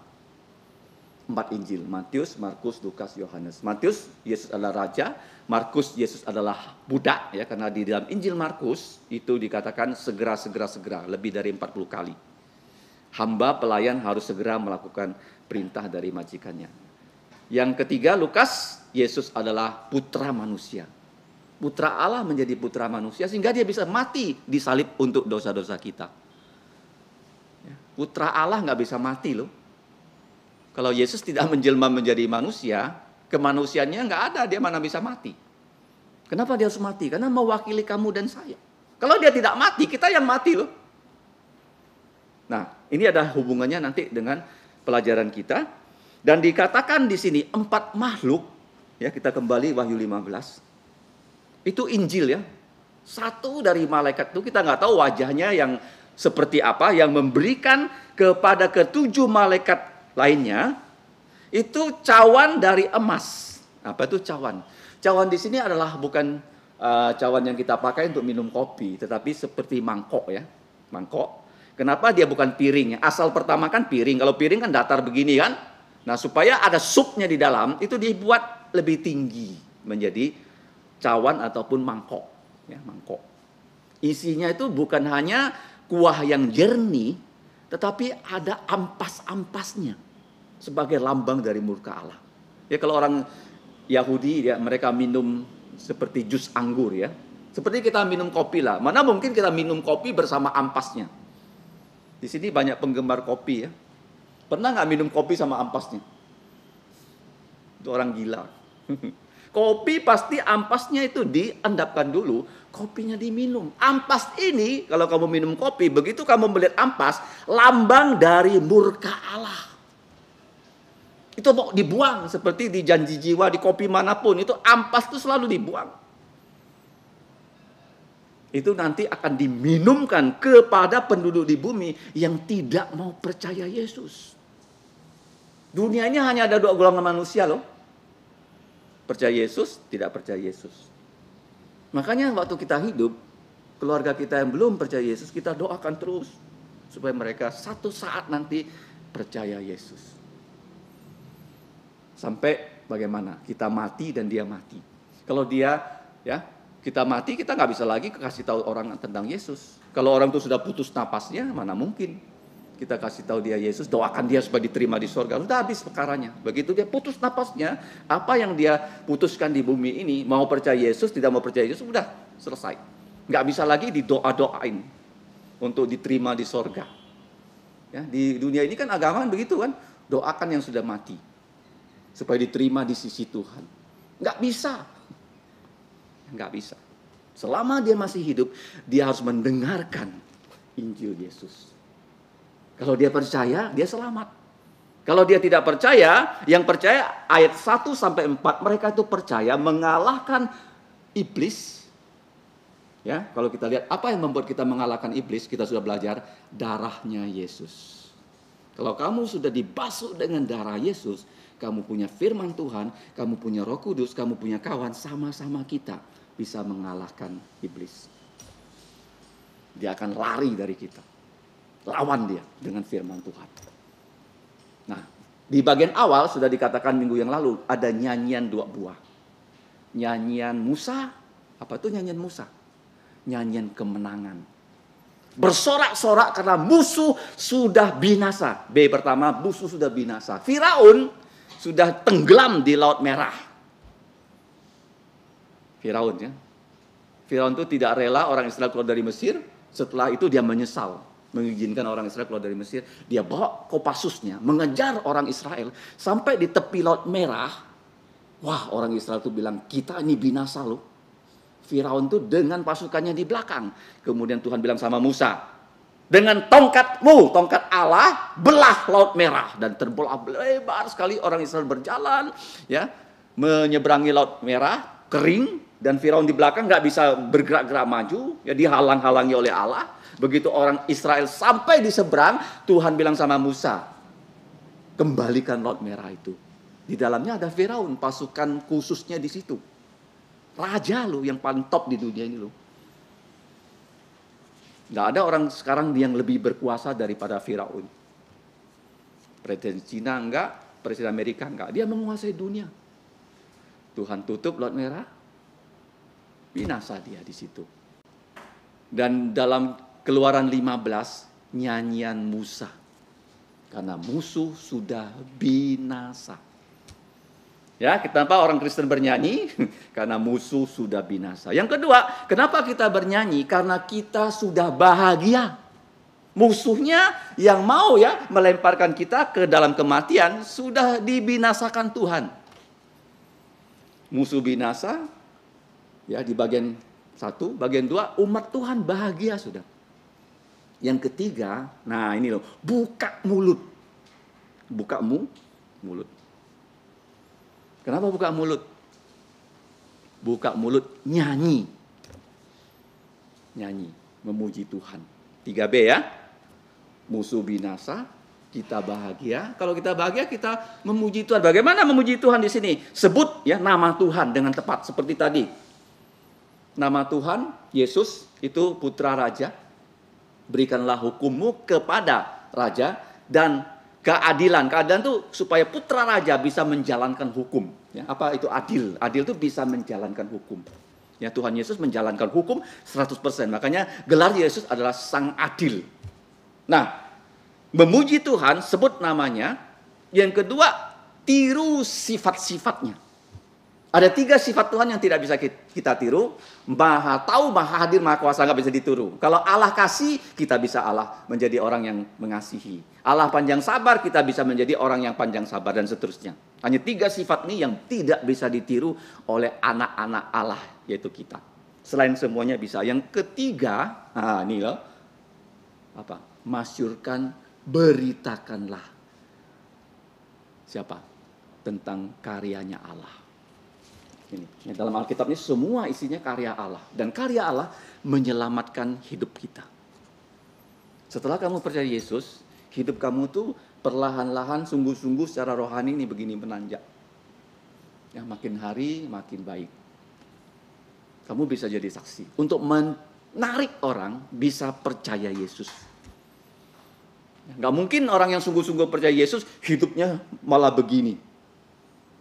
C: Empat Injil, Matius, Markus, Lukas, Yohanes. Matius, Yesus adalah raja, Markus, Yesus adalah budak, ya karena di dalam Injil Markus itu dikatakan segera, segera, segera, lebih dari 40 kali. Hamba pelayan harus segera melakukan perintah dari majikannya. Yang ketiga Lukas Yesus adalah putra manusia. Putra Allah menjadi putra manusia sehingga dia bisa mati disalib untuk dosa-dosa kita. Ya, putra Allah nggak bisa mati loh. Kalau Yesus tidak menjelma menjadi manusia, kemanusiaannya nggak ada, dia mana bisa mati. Kenapa dia harus mati? Karena mewakili kamu dan saya. Kalau dia tidak mati, kita yang mati loh. Nah, ini ada hubungannya nanti dengan pelajaran kita. Dan dikatakan di sini empat makhluk Ya, kita kembali Wahyu 15. Itu Injil ya. Satu dari malaikat itu kita nggak tahu wajahnya yang seperti apa yang memberikan kepada ketujuh malaikat lainnya itu cawan dari emas. Apa itu cawan? Cawan di sini adalah bukan uh, cawan yang kita pakai untuk minum kopi, tetapi seperti mangkok ya, mangkok. Kenapa dia bukan piring? Asal pertama kan piring. Kalau piring kan datar begini kan, Nah, supaya ada supnya di dalam itu dibuat lebih tinggi menjadi cawan ataupun mangkok, ya, mangkok. Isinya itu bukan hanya kuah yang jernih, tetapi ada ampas-ampasnya sebagai lambang dari murka Allah. Ya kalau orang Yahudi ya mereka minum seperti jus anggur ya. Seperti kita minum kopi lah. Mana mungkin kita minum kopi bersama ampasnya. Di sini banyak penggemar kopi ya Pernah nggak minum kopi sama ampasnya? Itu orang gila. Kopi pasti ampasnya itu diendapkan dulu, kopinya diminum. Ampas ini kalau kamu minum kopi, begitu kamu melihat ampas, lambang dari murka Allah. Itu mau dibuang seperti di janji jiwa di kopi manapun, itu ampas itu selalu dibuang. Itu nanti akan diminumkan kepada penduduk di bumi yang tidak mau percaya Yesus. Dunia ini hanya ada dua golongan manusia loh. Percaya Yesus, tidak percaya Yesus. Makanya waktu kita hidup, keluarga kita yang belum percaya Yesus, kita doakan terus. Supaya mereka satu saat nanti percaya Yesus. Sampai bagaimana? Kita mati dan dia mati. Kalau dia ya kita mati, kita nggak bisa lagi kasih tahu orang tentang Yesus. Kalau orang itu sudah putus napasnya, mana mungkin kita kasih tahu dia Yesus, doakan dia supaya diterima di sorga. Sudah habis perkaranya. Begitu dia putus napasnya, apa yang dia putuskan di bumi ini, mau percaya Yesus, tidak mau percaya Yesus, sudah selesai. Nggak bisa lagi didoa-doain untuk diterima di sorga. Ya, di dunia ini kan agama kan begitu kan, doakan yang sudah mati supaya diterima di sisi Tuhan. Nggak bisa, nggak bisa. Selama dia masih hidup, dia harus mendengarkan Injil Yesus kalau dia percaya, dia selamat. Kalau dia tidak percaya, yang percaya ayat 1 sampai 4 mereka itu percaya mengalahkan iblis. Ya, kalau kita lihat apa yang membuat kita mengalahkan iblis, kita sudah belajar darahnya Yesus. Kalau kamu sudah dibasuh dengan darah Yesus, kamu punya firman Tuhan, kamu punya Roh Kudus, kamu punya kawan sama-sama kita bisa mengalahkan iblis. Dia akan lari dari kita. Lawan dia dengan firman Tuhan. Nah, di bagian awal sudah dikatakan minggu yang lalu ada nyanyian dua buah. Nyanyian Musa, apa itu nyanyian Musa? Nyanyian kemenangan. Bersorak-sorak karena musuh sudah binasa. B pertama, musuh sudah binasa. Firaun sudah tenggelam di Laut Merah. Firaun ya. Firaun itu tidak rela orang Israel keluar dari Mesir. Setelah itu dia menyesal mengizinkan orang Israel keluar dari Mesir. Dia bawa kopasusnya mengejar orang Israel sampai di tepi Laut Merah. Wah, orang Israel tuh bilang, "Kita ini binasa loh." Firaun tuh dengan pasukannya di belakang. Kemudian Tuhan bilang sama Musa, dengan tongkatmu, tongkat Allah, belah laut merah dan terbelah lebar sekali orang Israel berjalan, ya, menyeberangi laut merah, kering dan Firaun di belakang nggak bisa bergerak-gerak maju, ya dihalang-halangi oleh Allah. Begitu orang Israel sampai di seberang, Tuhan bilang sama Musa, kembalikan laut merah itu. Di dalamnya ada Firaun, pasukan khususnya di situ. Raja lu yang paling top di dunia ini lu. Nggak ada orang sekarang yang lebih berkuasa daripada Firaun. Presiden Cina enggak, Presiden Amerika enggak. Dia menguasai dunia. Tuhan tutup laut merah, binasa dia di situ. Dan dalam Keluaran 15, nyanyian Musa. Karena musuh sudah binasa. Ya, kenapa orang Kristen bernyanyi? Karena musuh sudah binasa. Yang kedua, kenapa kita bernyanyi? Karena kita sudah bahagia. Musuhnya yang mau ya melemparkan kita ke dalam kematian sudah dibinasakan Tuhan. Musuh binasa, ya di bagian satu, bagian dua umat Tuhan bahagia sudah. Yang ketiga, nah ini loh, buka mulut. Buka mu, mulut. Kenapa buka mulut? Buka mulut nyanyi. Nyanyi, memuji Tuhan. 3B ya. Musuh binasa, kita bahagia. Kalau kita bahagia kita memuji Tuhan. Bagaimana memuji Tuhan di sini? Sebut ya nama Tuhan dengan tepat seperti tadi. Nama Tuhan Yesus itu putra raja, berikanlah hukummu kepada raja dan keadilan. Keadilan itu supaya putra raja bisa menjalankan hukum. Ya, apa itu adil? Adil itu bisa menjalankan hukum. Ya, Tuhan Yesus menjalankan hukum 100%. Makanya gelar Yesus adalah sang adil. Nah, memuji Tuhan, sebut namanya. Yang kedua, tiru sifat-sifatnya. Ada tiga sifat Tuhan yang tidak bisa kita tiru. Maha tahu, maha hadir, maha kuasa nggak bisa ditiru. Kalau Allah kasih, kita bisa Allah menjadi orang yang mengasihi. Allah panjang sabar, kita bisa menjadi orang yang panjang sabar dan seterusnya. Hanya tiga sifat ini yang tidak bisa ditiru oleh anak-anak Allah, yaitu kita. Selain semuanya bisa. Yang ketiga, nah ini loh, apa? Masyurkan, beritakanlah. Siapa? Tentang karyanya Allah. Ini, Ya, dalam Alkitab ini semua isinya karya Allah dan karya Allah menyelamatkan hidup kita. Setelah kamu percaya Yesus, hidup kamu tuh perlahan-lahan sungguh-sungguh secara rohani ini begini menanjak. Yang makin hari makin baik. Kamu bisa jadi saksi untuk menarik orang bisa percaya Yesus. Ya, Gak mungkin orang yang sungguh-sungguh percaya Yesus hidupnya malah begini.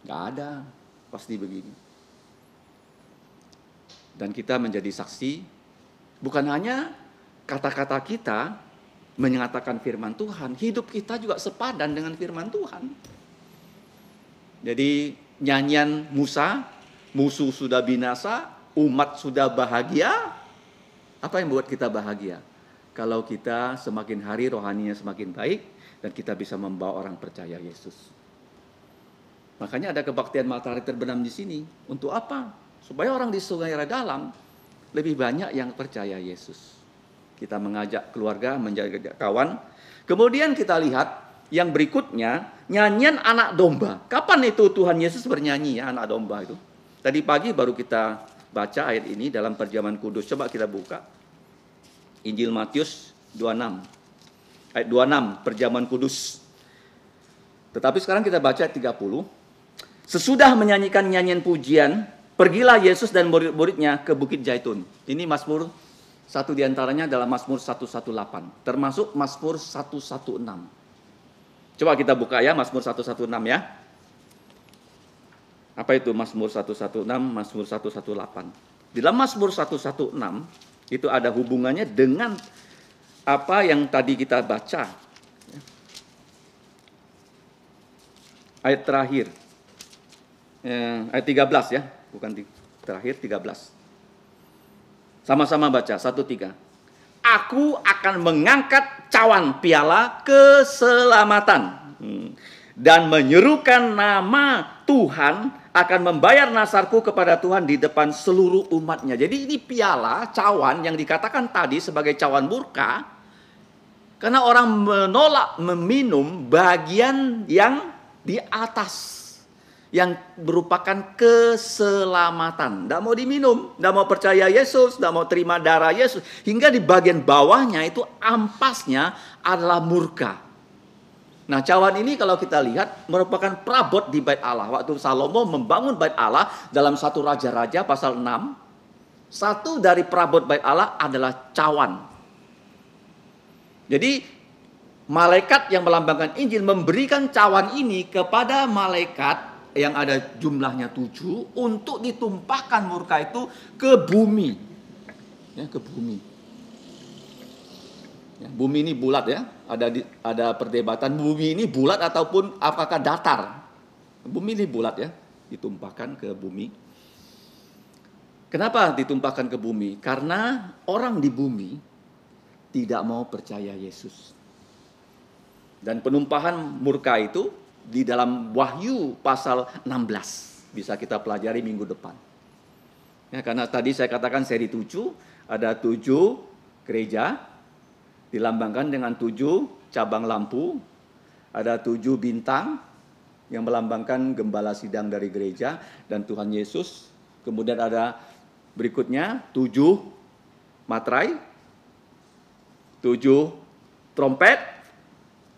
C: Gak ada, pasti begini dan kita menjadi saksi bukan hanya kata-kata kita menyatakan firman Tuhan, hidup kita juga sepadan dengan firman Tuhan. Jadi nyanyian Musa, musuh sudah binasa, umat sudah bahagia. Apa yang membuat kita bahagia? Kalau kita semakin hari rohaninya semakin baik dan kita bisa membawa orang percaya Yesus. Makanya ada kebaktian matahari terbenam di sini. Untuk apa? Supaya orang di sungai dalam lebih banyak yang percaya Yesus. Kita mengajak keluarga menjaga kawan. Kemudian kita lihat yang berikutnya nyanyian anak domba. Kapan itu Tuhan Yesus bernyanyi ya anak domba itu? Tadi pagi baru kita baca ayat ini dalam perjaman kudus. Coba kita buka. Injil Matius 26. Ayat 26 perjamuan kudus. Tetapi sekarang kita baca ayat 30. Sesudah menyanyikan nyanyian pujian, Pergilah Yesus dan murid-muridnya ke Bukit Jaitun. Ini Mazmur satu diantaranya adalah Mazmur 118, termasuk Mazmur 116. Coba kita buka ya Mazmur 116 ya. Apa itu Mazmur 116, Mazmur 118? Di dalam Mazmur 116 itu ada hubungannya dengan apa yang tadi kita baca. Ayat terakhir. Eh, ayat 13 ya bukan di, terakhir 13. Sama-sama baca 13. Aku akan mengangkat cawan piala keselamatan hmm. dan menyerukan nama Tuhan akan membayar nasarku kepada Tuhan di depan seluruh umatnya. Jadi ini piala cawan yang dikatakan tadi sebagai cawan murka karena orang menolak meminum bagian yang di atas yang merupakan keselamatan. Tidak mau diminum, tidak mau percaya Yesus, tidak mau terima darah Yesus. Hingga di bagian bawahnya itu ampasnya adalah murka. Nah cawan ini kalau kita lihat merupakan prabot di bait Allah. Waktu Salomo membangun bait Allah dalam satu raja-raja pasal 6. Satu dari prabot bait Allah adalah cawan. Jadi malaikat yang melambangkan Injil memberikan cawan ini kepada malaikat yang ada jumlahnya tujuh untuk ditumpahkan murka itu ke bumi. Ya, ke bumi. Ya, bumi ini bulat ya. Ada di, ada perdebatan bumi ini bulat ataupun apakah datar. Bumi ini bulat ya, ditumpahkan ke bumi. Kenapa ditumpahkan ke bumi? Karena orang di bumi tidak mau percaya Yesus. Dan penumpahan murka itu di dalam Wahyu pasal 16. Bisa kita pelajari minggu depan. Ya, karena tadi saya katakan seri 7, ada 7 gereja dilambangkan dengan 7 cabang lampu, ada 7 bintang yang melambangkan gembala sidang dari gereja dan Tuhan Yesus. Kemudian ada berikutnya 7 matrai 7 trompet,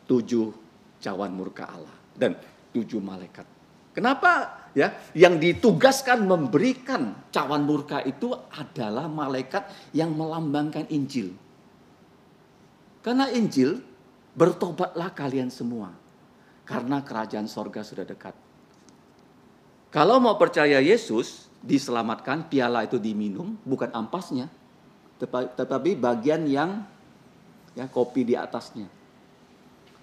C: 7 cawan murka Allah dan tujuh malaikat. Kenapa? Ya, yang ditugaskan memberikan cawan murka itu adalah malaikat yang melambangkan Injil. Karena Injil bertobatlah kalian semua, karena kerajaan sorga sudah dekat. Kalau mau percaya Yesus, diselamatkan piala itu diminum, bukan ampasnya, tetapi bagian yang ya kopi di atasnya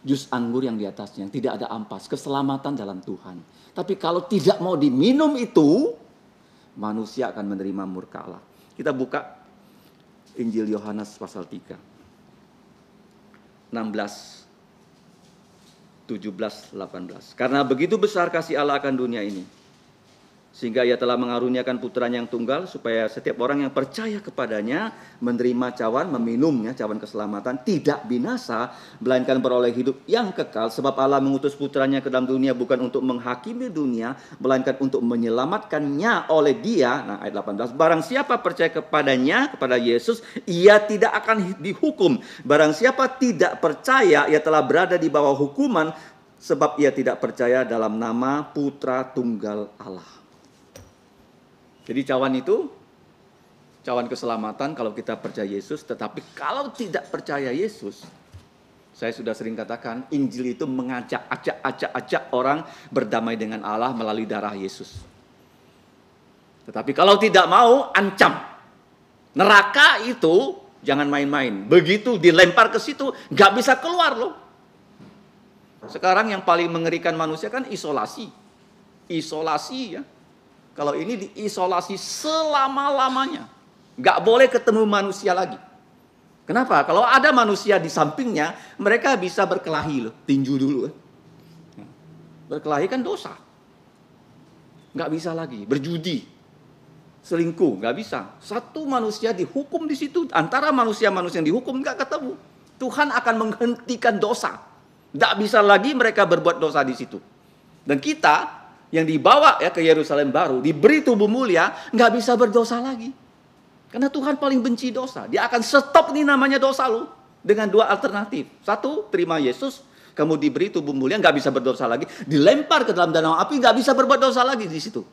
C: jus anggur yang di atasnya, yang tidak ada ampas, keselamatan jalan Tuhan. Tapi kalau tidak mau diminum itu, manusia akan menerima murka Allah. Kita buka Injil Yohanes pasal 3. 16 17 18. Karena begitu besar kasih Allah akan dunia ini sehingga ia telah mengaruniakan putranya yang tunggal supaya setiap orang yang percaya kepadanya menerima cawan meminumnya cawan keselamatan tidak binasa melainkan beroleh hidup yang kekal sebab Allah mengutus putranya ke dalam dunia bukan untuk menghakimi dunia melainkan untuk menyelamatkannya oleh dia nah ayat 18 barang siapa percaya kepadanya kepada Yesus ia tidak akan dihukum barang siapa tidak percaya ia telah berada di bawah hukuman sebab ia tidak percaya dalam nama putra tunggal Allah jadi cawan itu cawan keselamatan kalau kita percaya Yesus, tetapi kalau tidak percaya Yesus, saya sudah sering katakan, Injil itu mengajak, ajak, ajak, ajak orang berdamai dengan Allah melalui darah Yesus. Tetapi kalau tidak mau, ancam. Neraka itu jangan main-main. Begitu dilempar ke situ, nggak bisa keluar loh. Sekarang yang paling mengerikan manusia kan isolasi. Isolasi ya kalau ini diisolasi selama-lamanya. Gak boleh ketemu manusia lagi. Kenapa? Kalau ada manusia di sampingnya, mereka bisa berkelahi loh, tinju dulu. Berkelahi kan dosa. Gak bisa lagi, berjudi, selingkuh, gak bisa. Satu manusia dihukum di situ, antara manusia-manusia yang dihukum gak ketemu. Tuhan akan menghentikan dosa. Gak bisa lagi mereka berbuat dosa di situ. Dan kita yang dibawa ya ke Yerusalem baru, diberi tubuh mulia, nggak bisa berdosa lagi. Karena Tuhan paling benci dosa. Dia akan stop nih namanya dosa lu dengan dua alternatif. Satu, terima Yesus, kamu diberi tubuh mulia, nggak bisa berdosa lagi, dilempar ke dalam danau api, nggak bisa berbuat dosa lagi di situ.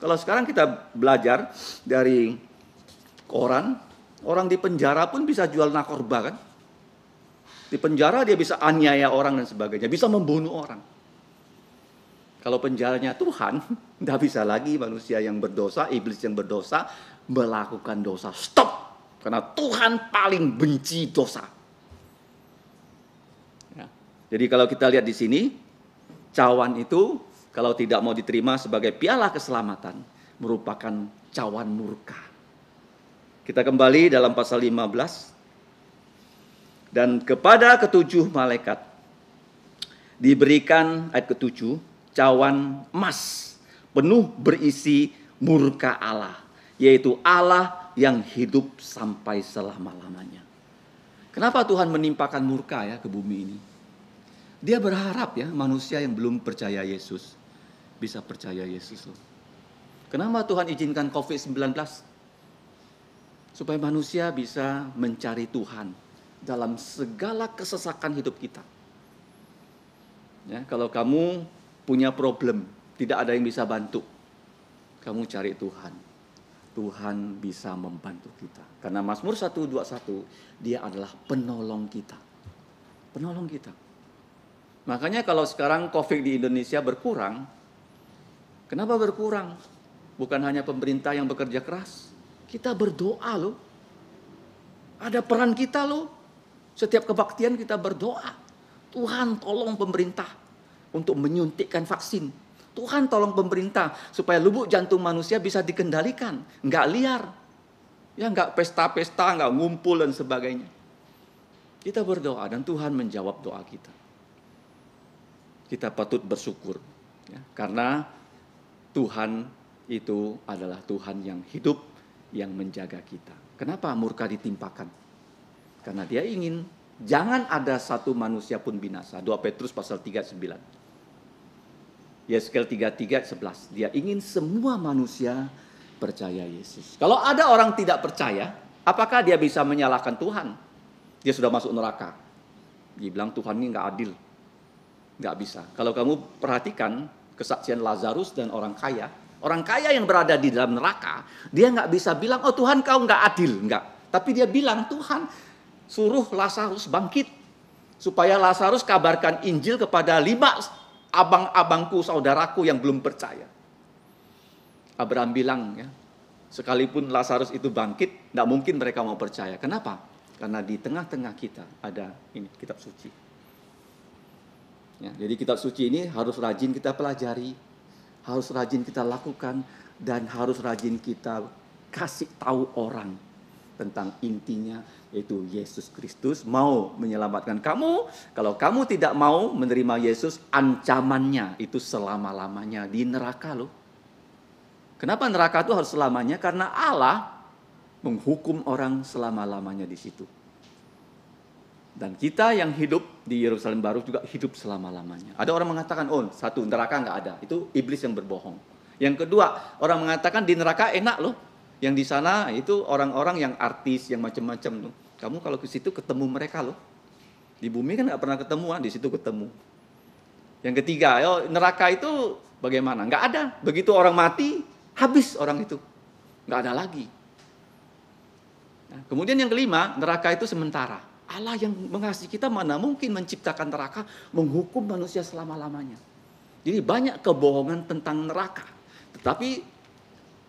C: Kalau sekarang kita belajar dari koran, orang di penjara pun bisa jual nakorba kan? Di penjara dia bisa aniaya orang dan sebagainya, bisa membunuh orang. Kalau penjaranya Tuhan, tidak bisa lagi manusia yang berdosa, iblis yang berdosa, melakukan dosa. Stop! Karena Tuhan paling benci dosa. Ya. Jadi kalau kita lihat di sini, cawan itu kalau tidak mau diterima sebagai piala keselamatan, merupakan cawan murka. Kita kembali dalam pasal 15. Dan kepada ketujuh malaikat diberikan ayat ketujuh cawan emas penuh berisi murka Allah, yaitu Allah yang hidup sampai selama-lamanya. Kenapa Tuhan menimpakan murka ya ke bumi ini? Dia berharap ya manusia yang belum percaya Yesus bisa percaya Yesus loh. Kenapa Tuhan izinkan COVID-19? Supaya manusia bisa mencari Tuhan dalam segala kesesakan hidup kita. Ya, kalau kamu punya problem, tidak ada yang bisa bantu. Kamu cari Tuhan. Tuhan bisa membantu kita. Karena Mazmur 121 dia adalah penolong kita. Penolong kita. Makanya kalau sekarang Covid di Indonesia berkurang, kenapa berkurang? Bukan hanya pemerintah yang bekerja keras. Kita berdoa loh. Ada peran kita loh. Setiap kebaktian kita berdoa. Tuhan tolong pemerintah untuk menyuntikkan vaksin. Tuhan tolong pemerintah supaya lubuk jantung manusia bisa dikendalikan, nggak liar. Ya nggak pesta-pesta, nggak ngumpul dan sebagainya. Kita berdoa dan Tuhan menjawab doa kita. Kita patut bersyukur ya, karena Tuhan itu adalah Tuhan yang hidup yang menjaga kita. Kenapa murka ditimpakan? Karena dia ingin jangan ada satu manusia pun binasa. 2 Petrus pasal 39. Yeskel 33 11. Dia ingin semua manusia percaya Yesus. Kalau ada orang tidak percaya, apakah dia bisa menyalahkan Tuhan? Dia sudah masuk neraka. Dia bilang Tuhan ini nggak adil. Nggak bisa. Kalau kamu perhatikan kesaksian Lazarus dan orang kaya, orang kaya yang berada di dalam neraka, dia nggak bisa bilang, oh Tuhan kau nggak adil. Nggak. Tapi dia bilang, Tuhan suruh Lazarus bangkit supaya Lazarus kabarkan Injil kepada lima abang-abangku, saudaraku yang belum percaya. Abraham bilang ya, sekalipun Lazarus itu bangkit, tidak mungkin mereka mau percaya. Kenapa? Karena di tengah-tengah kita ada ini kitab suci. Ya, jadi kitab suci ini harus rajin kita pelajari, harus rajin kita lakukan, dan harus rajin kita kasih tahu orang tentang intinya, yaitu Yesus Kristus mau menyelamatkan kamu. Kalau kamu tidak mau menerima Yesus, ancamannya itu selama-lamanya di neraka loh. Kenapa neraka itu harus selamanya? Karena Allah menghukum orang selama-lamanya di situ. Dan kita yang hidup di Yerusalem baru juga hidup selama-lamanya. Ada orang mengatakan, oh satu neraka nggak ada. Itu iblis yang berbohong. Yang kedua, orang mengatakan di neraka enak loh. Yang di sana itu orang-orang yang artis, yang macam-macam tuh. Kamu kalau ke situ ketemu mereka loh. Di bumi kan nggak pernah ketemu, ah, di situ ketemu. Yang ketiga, yo, neraka itu bagaimana? Nggak ada. Begitu orang mati, habis orang itu. Nggak ada lagi. Nah, kemudian yang kelima, neraka itu sementara. Allah yang mengasihi kita mana mungkin menciptakan neraka, menghukum manusia selama-lamanya. Jadi banyak kebohongan tentang neraka. Tetapi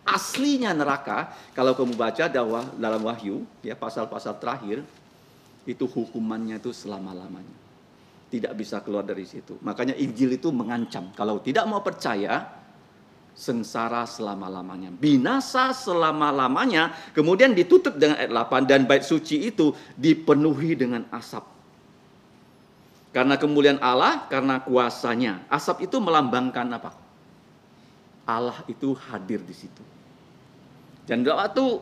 C: aslinya neraka kalau kamu baca dalam Wahyu ya pasal-pasal terakhir itu hukumannya itu selama-lamanya. Tidak bisa keluar dari situ. Makanya Injil itu mengancam kalau tidak mau percaya sengsara selama-lamanya, binasa selama-lamanya. Kemudian ditutup dengan ayat 8 dan bait suci itu dipenuhi dengan asap karena kemuliaan Allah, karena kuasanya. Asap itu melambangkan apa? Allah itu hadir di situ. Dan waktu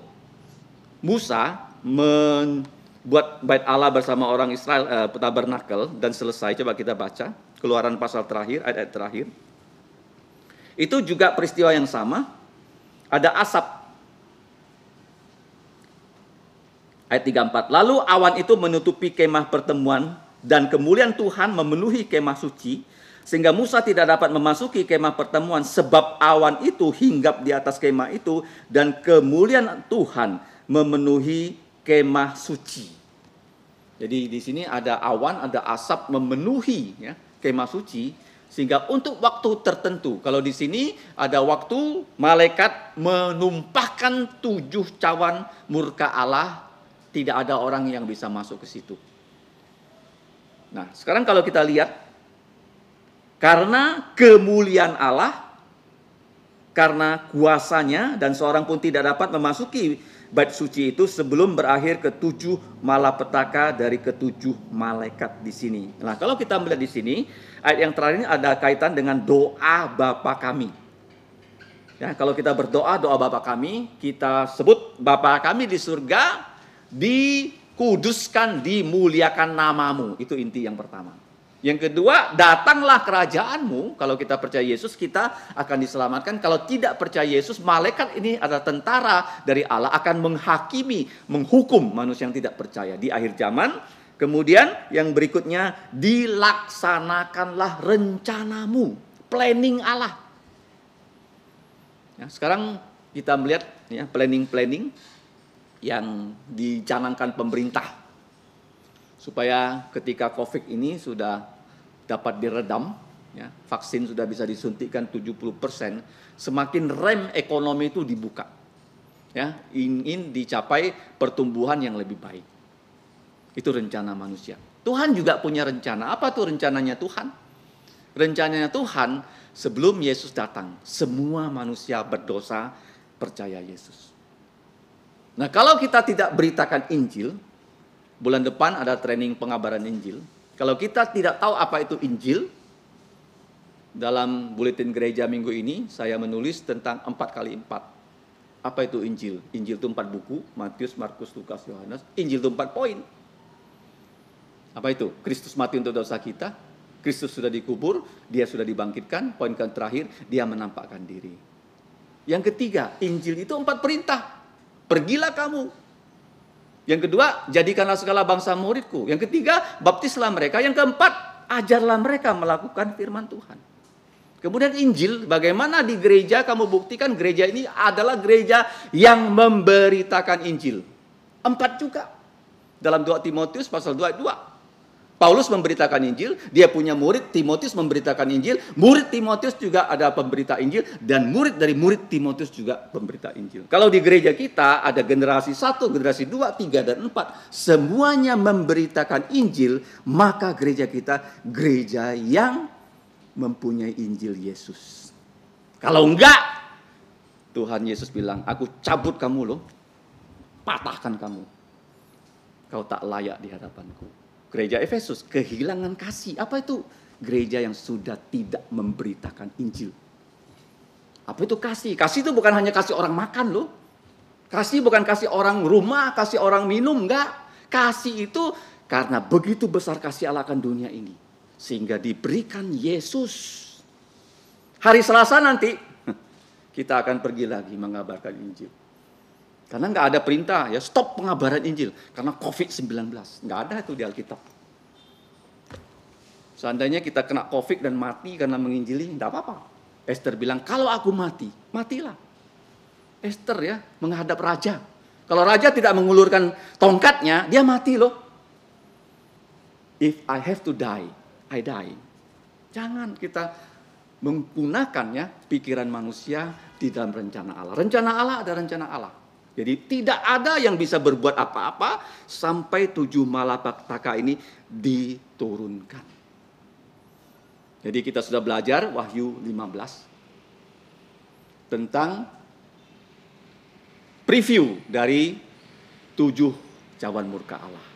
C: Musa membuat bait Allah bersama orang Israel uh, tabernakel dan selesai coba kita baca keluaran pasal terakhir ayat-ayat terakhir. Itu juga peristiwa yang sama. Ada asap ayat 34. Lalu awan itu menutupi kemah pertemuan dan kemuliaan Tuhan memenuhi kemah suci sehingga Musa tidak dapat memasuki kemah pertemuan sebab awan itu hinggap di atas kemah itu dan kemuliaan Tuhan memenuhi kemah suci. Jadi di sini ada awan, ada asap memenuhi ya, kemah suci sehingga untuk waktu tertentu. Kalau di sini ada waktu malaikat menumpahkan tujuh cawan murka Allah, tidak ada orang yang bisa masuk ke situ. Nah, sekarang kalau kita lihat karena kemuliaan Allah, karena kuasanya dan seorang pun tidak dapat memasuki bait suci itu sebelum berakhir ketujuh malapetaka dari ketujuh malaikat di sini. Nah, kalau kita melihat di sini, ayat yang terakhir ini ada kaitan dengan doa Bapa kami. Ya, kalau kita berdoa doa Bapa kami, kita sebut Bapa kami di surga, dikuduskan, dimuliakan namamu. Itu inti yang pertama. Yang kedua, datanglah kerajaanmu. Kalau kita percaya Yesus, kita akan diselamatkan. Kalau tidak percaya Yesus, malaikat ini adalah tentara dari Allah akan menghakimi, menghukum manusia yang tidak percaya di akhir zaman. Kemudian yang berikutnya, dilaksanakanlah rencanamu, planning Allah. Ya, sekarang kita melihat ya, planning-planning yang dicanangkan pemerintah supaya ketika COVID ini sudah dapat diredam, ya, vaksin sudah bisa disuntikkan 70 persen, semakin rem ekonomi itu dibuka. Ya, ingin dicapai pertumbuhan yang lebih baik. Itu rencana manusia. Tuhan juga punya rencana. Apa tuh rencananya Tuhan? Rencananya Tuhan sebelum Yesus datang, semua manusia berdosa percaya Yesus. Nah, kalau kita tidak beritakan Injil, bulan depan ada training pengabaran Injil kalau kita tidak tahu apa itu Injil, dalam buletin gereja minggu ini saya menulis tentang empat kali empat Apa itu Injil? Injil itu empat buku, Matius, Markus, Lukas, Yohanes. Injil itu empat poin. Apa itu? Kristus mati untuk dosa kita, Kristus sudah dikubur, dia sudah dibangkitkan, poin yang terakhir, dia menampakkan diri. Yang ketiga, Injil itu empat perintah. Pergilah kamu, yang kedua, jadikanlah segala bangsa muridku. Yang ketiga, baptislah mereka. Yang keempat, ajarlah mereka melakukan firman Tuhan. Kemudian Injil, bagaimana di gereja kamu buktikan gereja ini adalah gereja yang memberitakan Injil. Empat juga. Dalam 2 Timotius pasal 2, 2. Paulus memberitakan Injil, dia punya murid Timotius memberitakan Injil, murid Timotius juga ada pemberita Injil dan murid dari murid Timotius juga pemberita Injil. Kalau di gereja kita ada generasi satu, generasi dua, tiga dan empat, semuanya memberitakan Injil, maka gereja kita gereja yang mempunyai Injil Yesus. Kalau enggak, Tuhan Yesus bilang, "Aku cabut kamu loh. Patahkan kamu. Kau tak layak di hadapanku." gereja Efesus kehilangan kasih. Apa itu? Gereja yang sudah tidak memberitakan Injil. Apa itu kasih? Kasih itu bukan hanya kasih orang makan loh. Kasih bukan kasih orang rumah, kasih orang minum, enggak. Kasih itu karena begitu besar kasih Allah akan dunia ini. Sehingga diberikan Yesus. Hari Selasa nanti kita akan pergi lagi mengabarkan Injil. Karena nggak ada perintah ya stop pengabaran Injil karena COVID-19. Nggak ada itu di Alkitab. Seandainya kita kena COVID dan mati karena menginjili, nggak apa-apa. Esther bilang, kalau aku mati, matilah. Esther ya, menghadap raja. Kalau raja tidak mengulurkan tongkatnya, dia mati loh. If I have to die, I die. Jangan kita menggunakannya pikiran manusia di dalam rencana Allah. Rencana Allah ada rencana Allah. Jadi tidak ada yang bisa berbuat apa-apa sampai tujuh malapetaka ini diturunkan. Jadi kita sudah belajar Wahyu 15 tentang preview dari tujuh cawan murka Allah.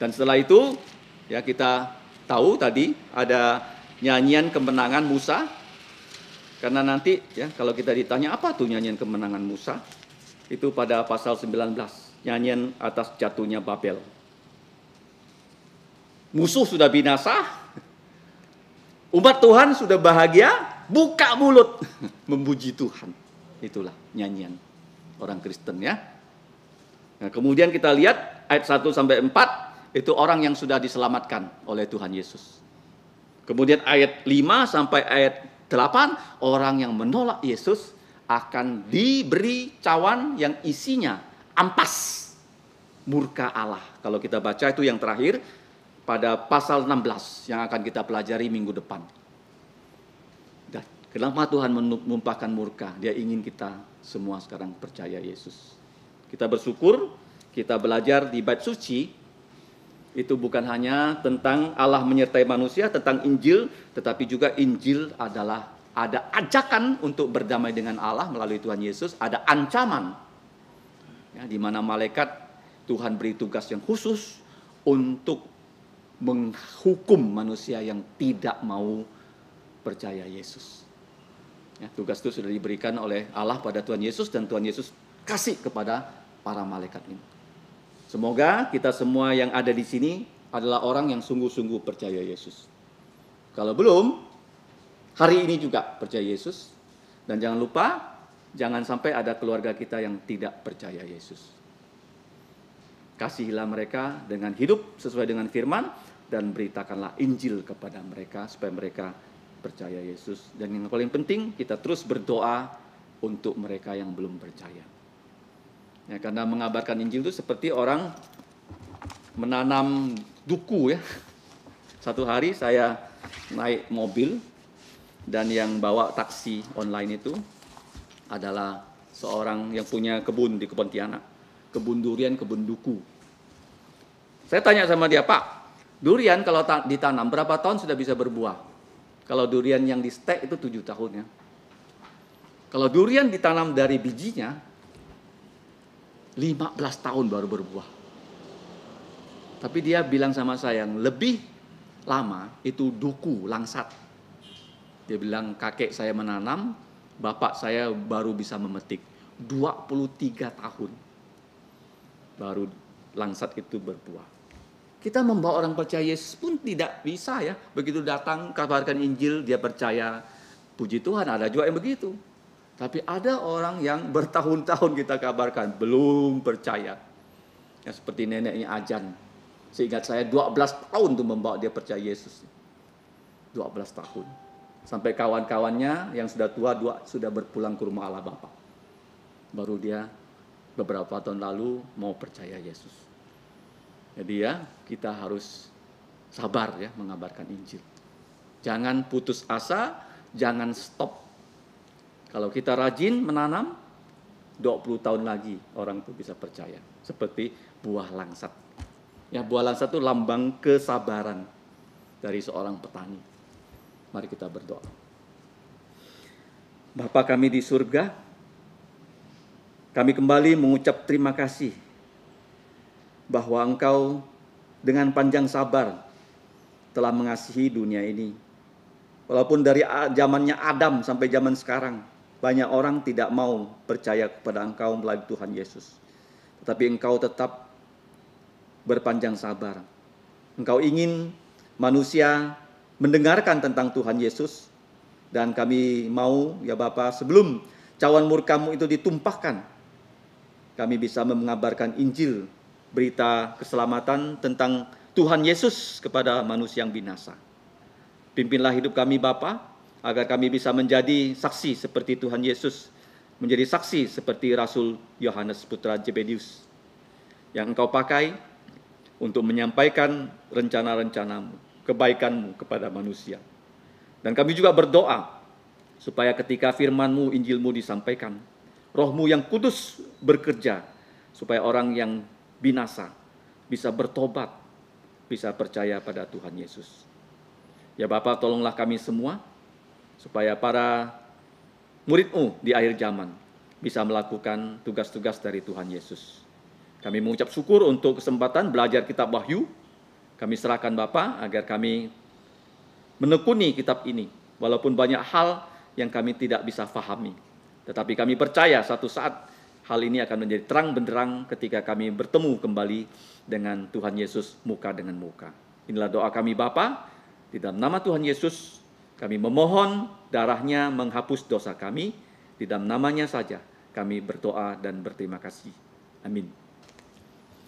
C: Dan setelah itu ya kita tahu tadi ada nyanyian kemenangan Musa karena nanti ya kalau kita ditanya apa tuh nyanyian kemenangan Musa? Itu pada pasal 19, nyanyian atas jatuhnya Babel. Musuh sudah binasa, umat Tuhan sudah bahagia, buka mulut memuji Tuhan. Itulah nyanyian orang Kristen ya. Nah, kemudian kita lihat ayat 1 sampai 4 itu orang yang sudah diselamatkan oleh Tuhan Yesus. Kemudian ayat 5 sampai ayat Delapan, orang yang menolak Yesus akan diberi cawan yang isinya ampas murka Allah. Kalau kita baca itu yang terakhir pada pasal 16 yang akan kita pelajari minggu depan. Dan kenapa Tuhan menumpahkan murka? Dia ingin kita semua sekarang percaya Yesus. Kita bersyukur, kita belajar di bait suci itu bukan hanya tentang Allah menyertai manusia, tentang Injil, tetapi juga Injil adalah ada ajakan untuk berdamai dengan Allah melalui Tuhan Yesus, ada ancaman ya, di mana malaikat Tuhan beri tugas yang khusus untuk menghukum manusia yang tidak mau percaya Yesus. Ya, tugas itu sudah diberikan oleh Allah pada Tuhan Yesus dan Tuhan Yesus kasih kepada para malaikat ini. Semoga kita semua yang ada di sini adalah orang yang sungguh-sungguh percaya Yesus. Kalau belum, hari ini juga percaya Yesus. Dan jangan lupa, jangan sampai ada keluarga kita yang tidak percaya Yesus. Kasihilah mereka dengan hidup sesuai dengan firman dan beritakanlah Injil kepada mereka supaya mereka percaya Yesus. Dan yang paling penting, kita terus berdoa untuk mereka yang belum percaya. Ya, karena mengabarkan Injil itu seperti orang menanam duku ya. Satu hari saya naik mobil dan yang bawa taksi online itu adalah seorang yang punya kebun di kebun Tiana, Kebun durian, kebun duku. Saya tanya sama dia, Pak, durian kalau ditanam berapa tahun sudah bisa berbuah? Kalau durian yang di stek itu tujuh tahun ya. Kalau durian ditanam dari bijinya, 15 tahun baru berbuah. Tapi dia bilang sama saya yang lebih lama itu duku langsat. Dia bilang kakek saya menanam, bapak saya baru bisa memetik. 23 tahun baru langsat itu berbuah. Kita membawa orang percaya Yesus pun tidak bisa ya. Begitu datang kabarkan Injil dia percaya. Puji Tuhan ada juga yang begitu. Tapi ada orang yang bertahun-tahun kita kabarkan belum percaya. Ya, seperti neneknya Ajan. Seingat saya 12 tahun tuh membawa dia percaya Yesus. 12 tahun. Sampai kawan-kawannya yang sudah tua dua sudah berpulang ke rumah Allah Bapa. Baru dia beberapa tahun lalu mau percaya Yesus. Jadi ya, kita harus sabar ya mengabarkan Injil. Jangan putus asa, jangan stop kalau kita rajin menanam, 20 tahun lagi orang itu bisa percaya. Seperti buah langsat. Ya, buah langsat itu lambang kesabaran dari seorang petani. Mari kita berdoa. Bapa kami di surga, kami kembali mengucap terima kasih bahwa Engkau dengan panjang sabar telah mengasihi dunia ini. Walaupun dari zamannya Adam sampai zaman sekarang, banyak orang tidak mau percaya kepada engkau melalui Tuhan Yesus. Tetapi engkau tetap berpanjang sabar. Engkau ingin manusia mendengarkan tentang Tuhan Yesus. Dan kami mau ya Bapak sebelum cawan murkamu itu ditumpahkan. Kami bisa mengabarkan Injil, berita keselamatan tentang Tuhan Yesus kepada manusia yang binasa. Pimpinlah hidup kami Bapak agar kami bisa menjadi saksi seperti Tuhan Yesus, menjadi saksi seperti Rasul Yohanes Putra Jebedius yang engkau pakai untuk menyampaikan rencana-rencanamu, kebaikanmu kepada manusia. Dan kami juga berdoa supaya ketika firmanmu, Injilmu disampaikan, rohmu yang kudus bekerja supaya orang yang binasa bisa bertobat, bisa percaya pada Tuhan Yesus. Ya Bapak tolonglah kami semua supaya para muridmu di akhir zaman bisa melakukan tugas-tugas dari Tuhan Yesus. Kami mengucap syukur untuk kesempatan belajar kitab Wahyu. Kami serahkan Bapa agar kami menekuni kitab ini walaupun banyak hal yang kami tidak bisa fahami. Tetapi kami percaya satu saat hal ini akan menjadi terang benderang ketika kami bertemu kembali dengan Tuhan Yesus muka dengan muka. Inilah doa kami Bapa di dalam nama Tuhan Yesus kami memohon darahnya menghapus dosa kami. Di dalam namanya saja kami berdoa dan berterima kasih. Amin.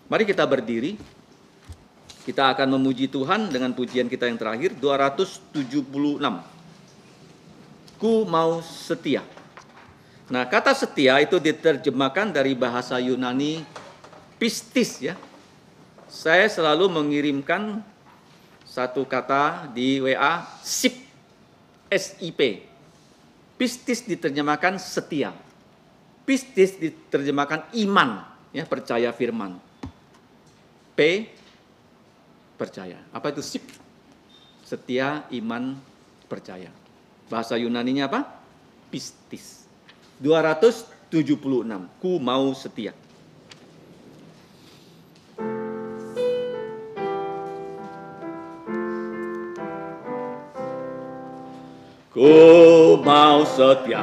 C: Mari kita berdiri. Kita akan memuji Tuhan dengan pujian kita yang terakhir 276. Ku mau setia. Nah, kata setia itu diterjemahkan dari bahasa Yunani pistis ya. Saya selalu mengirimkan satu kata di WA sip SIP. Pistis diterjemahkan setia. Pistis diterjemahkan iman, ya percaya firman. P percaya. Apa itu sip? Setia, iman, percaya. Bahasa Yunani nya apa? Pistis. 276. Ku mau setia. Ku mau setia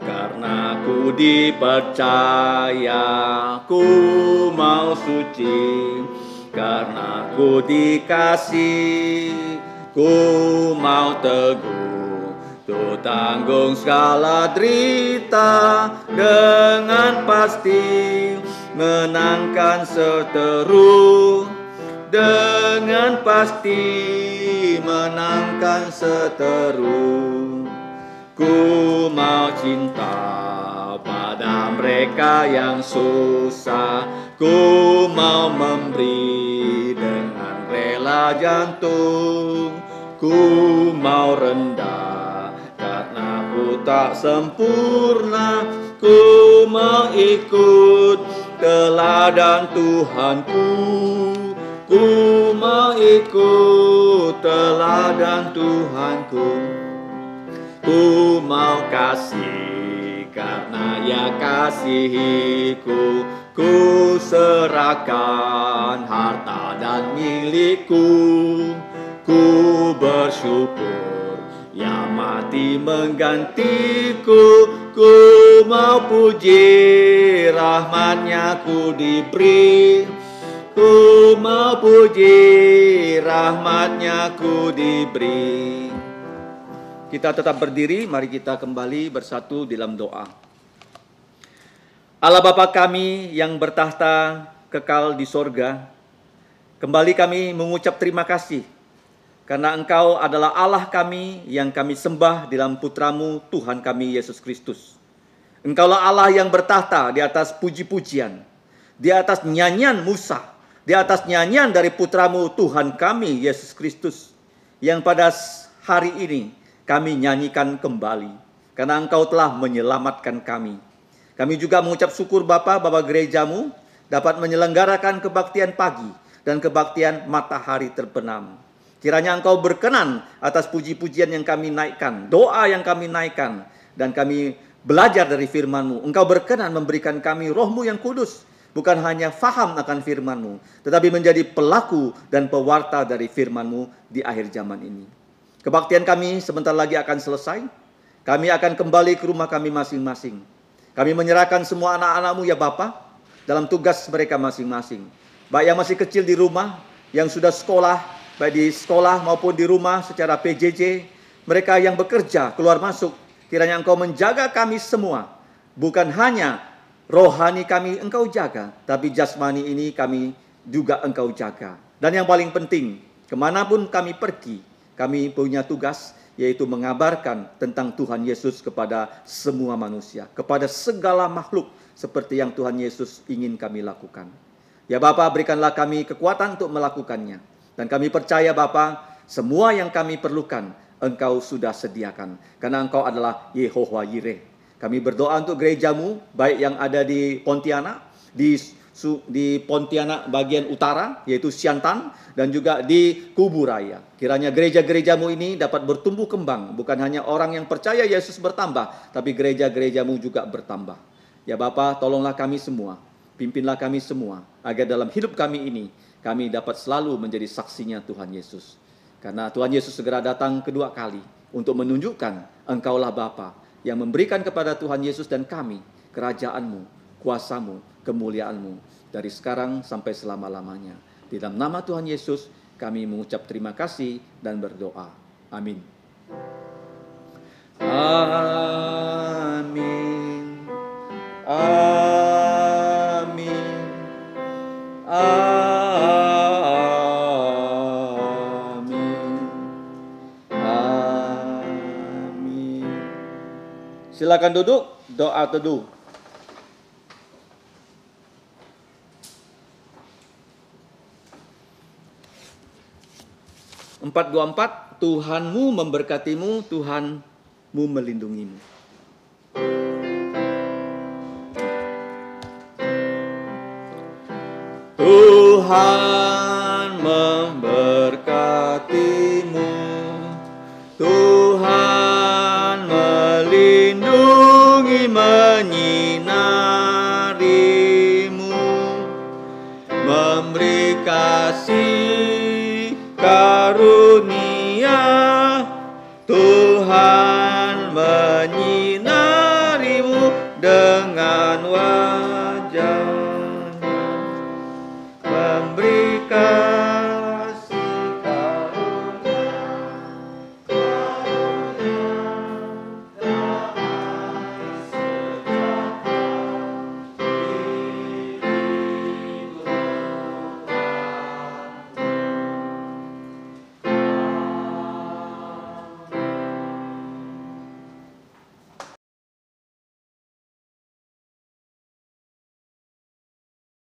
C: karena ku dipercaya Ku mau suci karena ku dikasih Ku mau teguh Ku tanggung segala derita dengan pasti Menangkan seteru dengan pasti menangkan seteru Ku mau cinta pada mereka yang susah Ku mau memberi dengan rela jantung Ku mau rendah karena ku tak
B: sempurna
C: Ku mau ikut teladan Tuhanku Ku mau ikut teladan Tuhanku Ku mau kasih karena ya kasihiku Ku serahkan harta dan milikku Ku bersyukur ya mati menggantiku Ku mau puji rahmatnya ku diberi Ku memuji rahmatnya ku diberi Kita tetap berdiri, mari kita kembali bersatu dalam doa Allah Bapa kami yang bertahta kekal di sorga Kembali kami mengucap terima kasih Karena engkau adalah Allah kami yang kami sembah dalam putramu Tuhan kami Yesus Kristus Engkaulah Allah yang bertahta di atas puji-pujian di atas nyanyian Musa di atas nyanyian dari putramu Tuhan kami Yesus Kristus yang pada hari ini kami nyanyikan kembali karena engkau telah menyelamatkan kami. Kami juga mengucap syukur Bapa, Bapa gerejamu dapat menyelenggarakan kebaktian pagi dan kebaktian matahari terbenam. Kiranya engkau berkenan atas puji-pujian yang kami naikkan, doa yang kami naikkan, dan kami belajar dari firmanmu. Engkau berkenan memberikan kami rohmu yang kudus, bukan hanya faham akan firmanmu, tetapi menjadi pelaku dan pewarta dari firmanmu di akhir zaman ini. Kebaktian kami sebentar lagi akan selesai. Kami akan kembali ke rumah kami masing-masing. Kami menyerahkan semua anak-anakmu ya Bapak dalam tugas mereka masing-masing. Baik yang masih kecil di rumah, yang sudah sekolah, baik di sekolah maupun di rumah secara PJJ, mereka yang bekerja keluar masuk, kiranya engkau menjaga kami semua, bukan hanya rohani kami engkau jaga, tapi jasmani ini kami juga engkau jaga. Dan yang paling penting, kemanapun kami pergi, kami punya tugas yaitu mengabarkan tentang Tuhan Yesus kepada semua manusia, kepada segala makhluk seperti yang Tuhan Yesus ingin kami lakukan. Ya Bapak, berikanlah kami kekuatan untuk melakukannya. Dan kami percaya Bapak, semua yang kami perlukan Engkau sudah sediakan. Karena Engkau adalah Yehova Yireh, kami berdoa untuk gerejamu, baik yang ada di Pontianak, di di Pontianak bagian utara yaitu Siantan dan juga di Kuburaya. Kiranya gereja-gerejamu ini dapat bertumbuh kembang, bukan hanya orang yang percaya Yesus bertambah, tapi gereja-gerejamu juga bertambah. Ya Bapa, tolonglah kami semua, pimpinlah kami semua agar dalam hidup kami ini kami dapat selalu menjadi saksinya Tuhan Yesus. Karena Tuhan Yesus segera datang kedua kali untuk menunjukkan engkaulah Bapa yang memberikan kepada Tuhan Yesus dan kami kerajaanmu, kuasamu, kemuliaanmu dari sekarang sampai selama-lamanya. Di dalam nama Tuhan Yesus kami mengucap terima kasih dan berdoa. Amin. Amin. Amin. Amin. Silakan duduk, doa teduh. Empat dua empat, Tuhanmu memberkatimu, Tuhanmu melindungimu.
B: Tuhan memberkati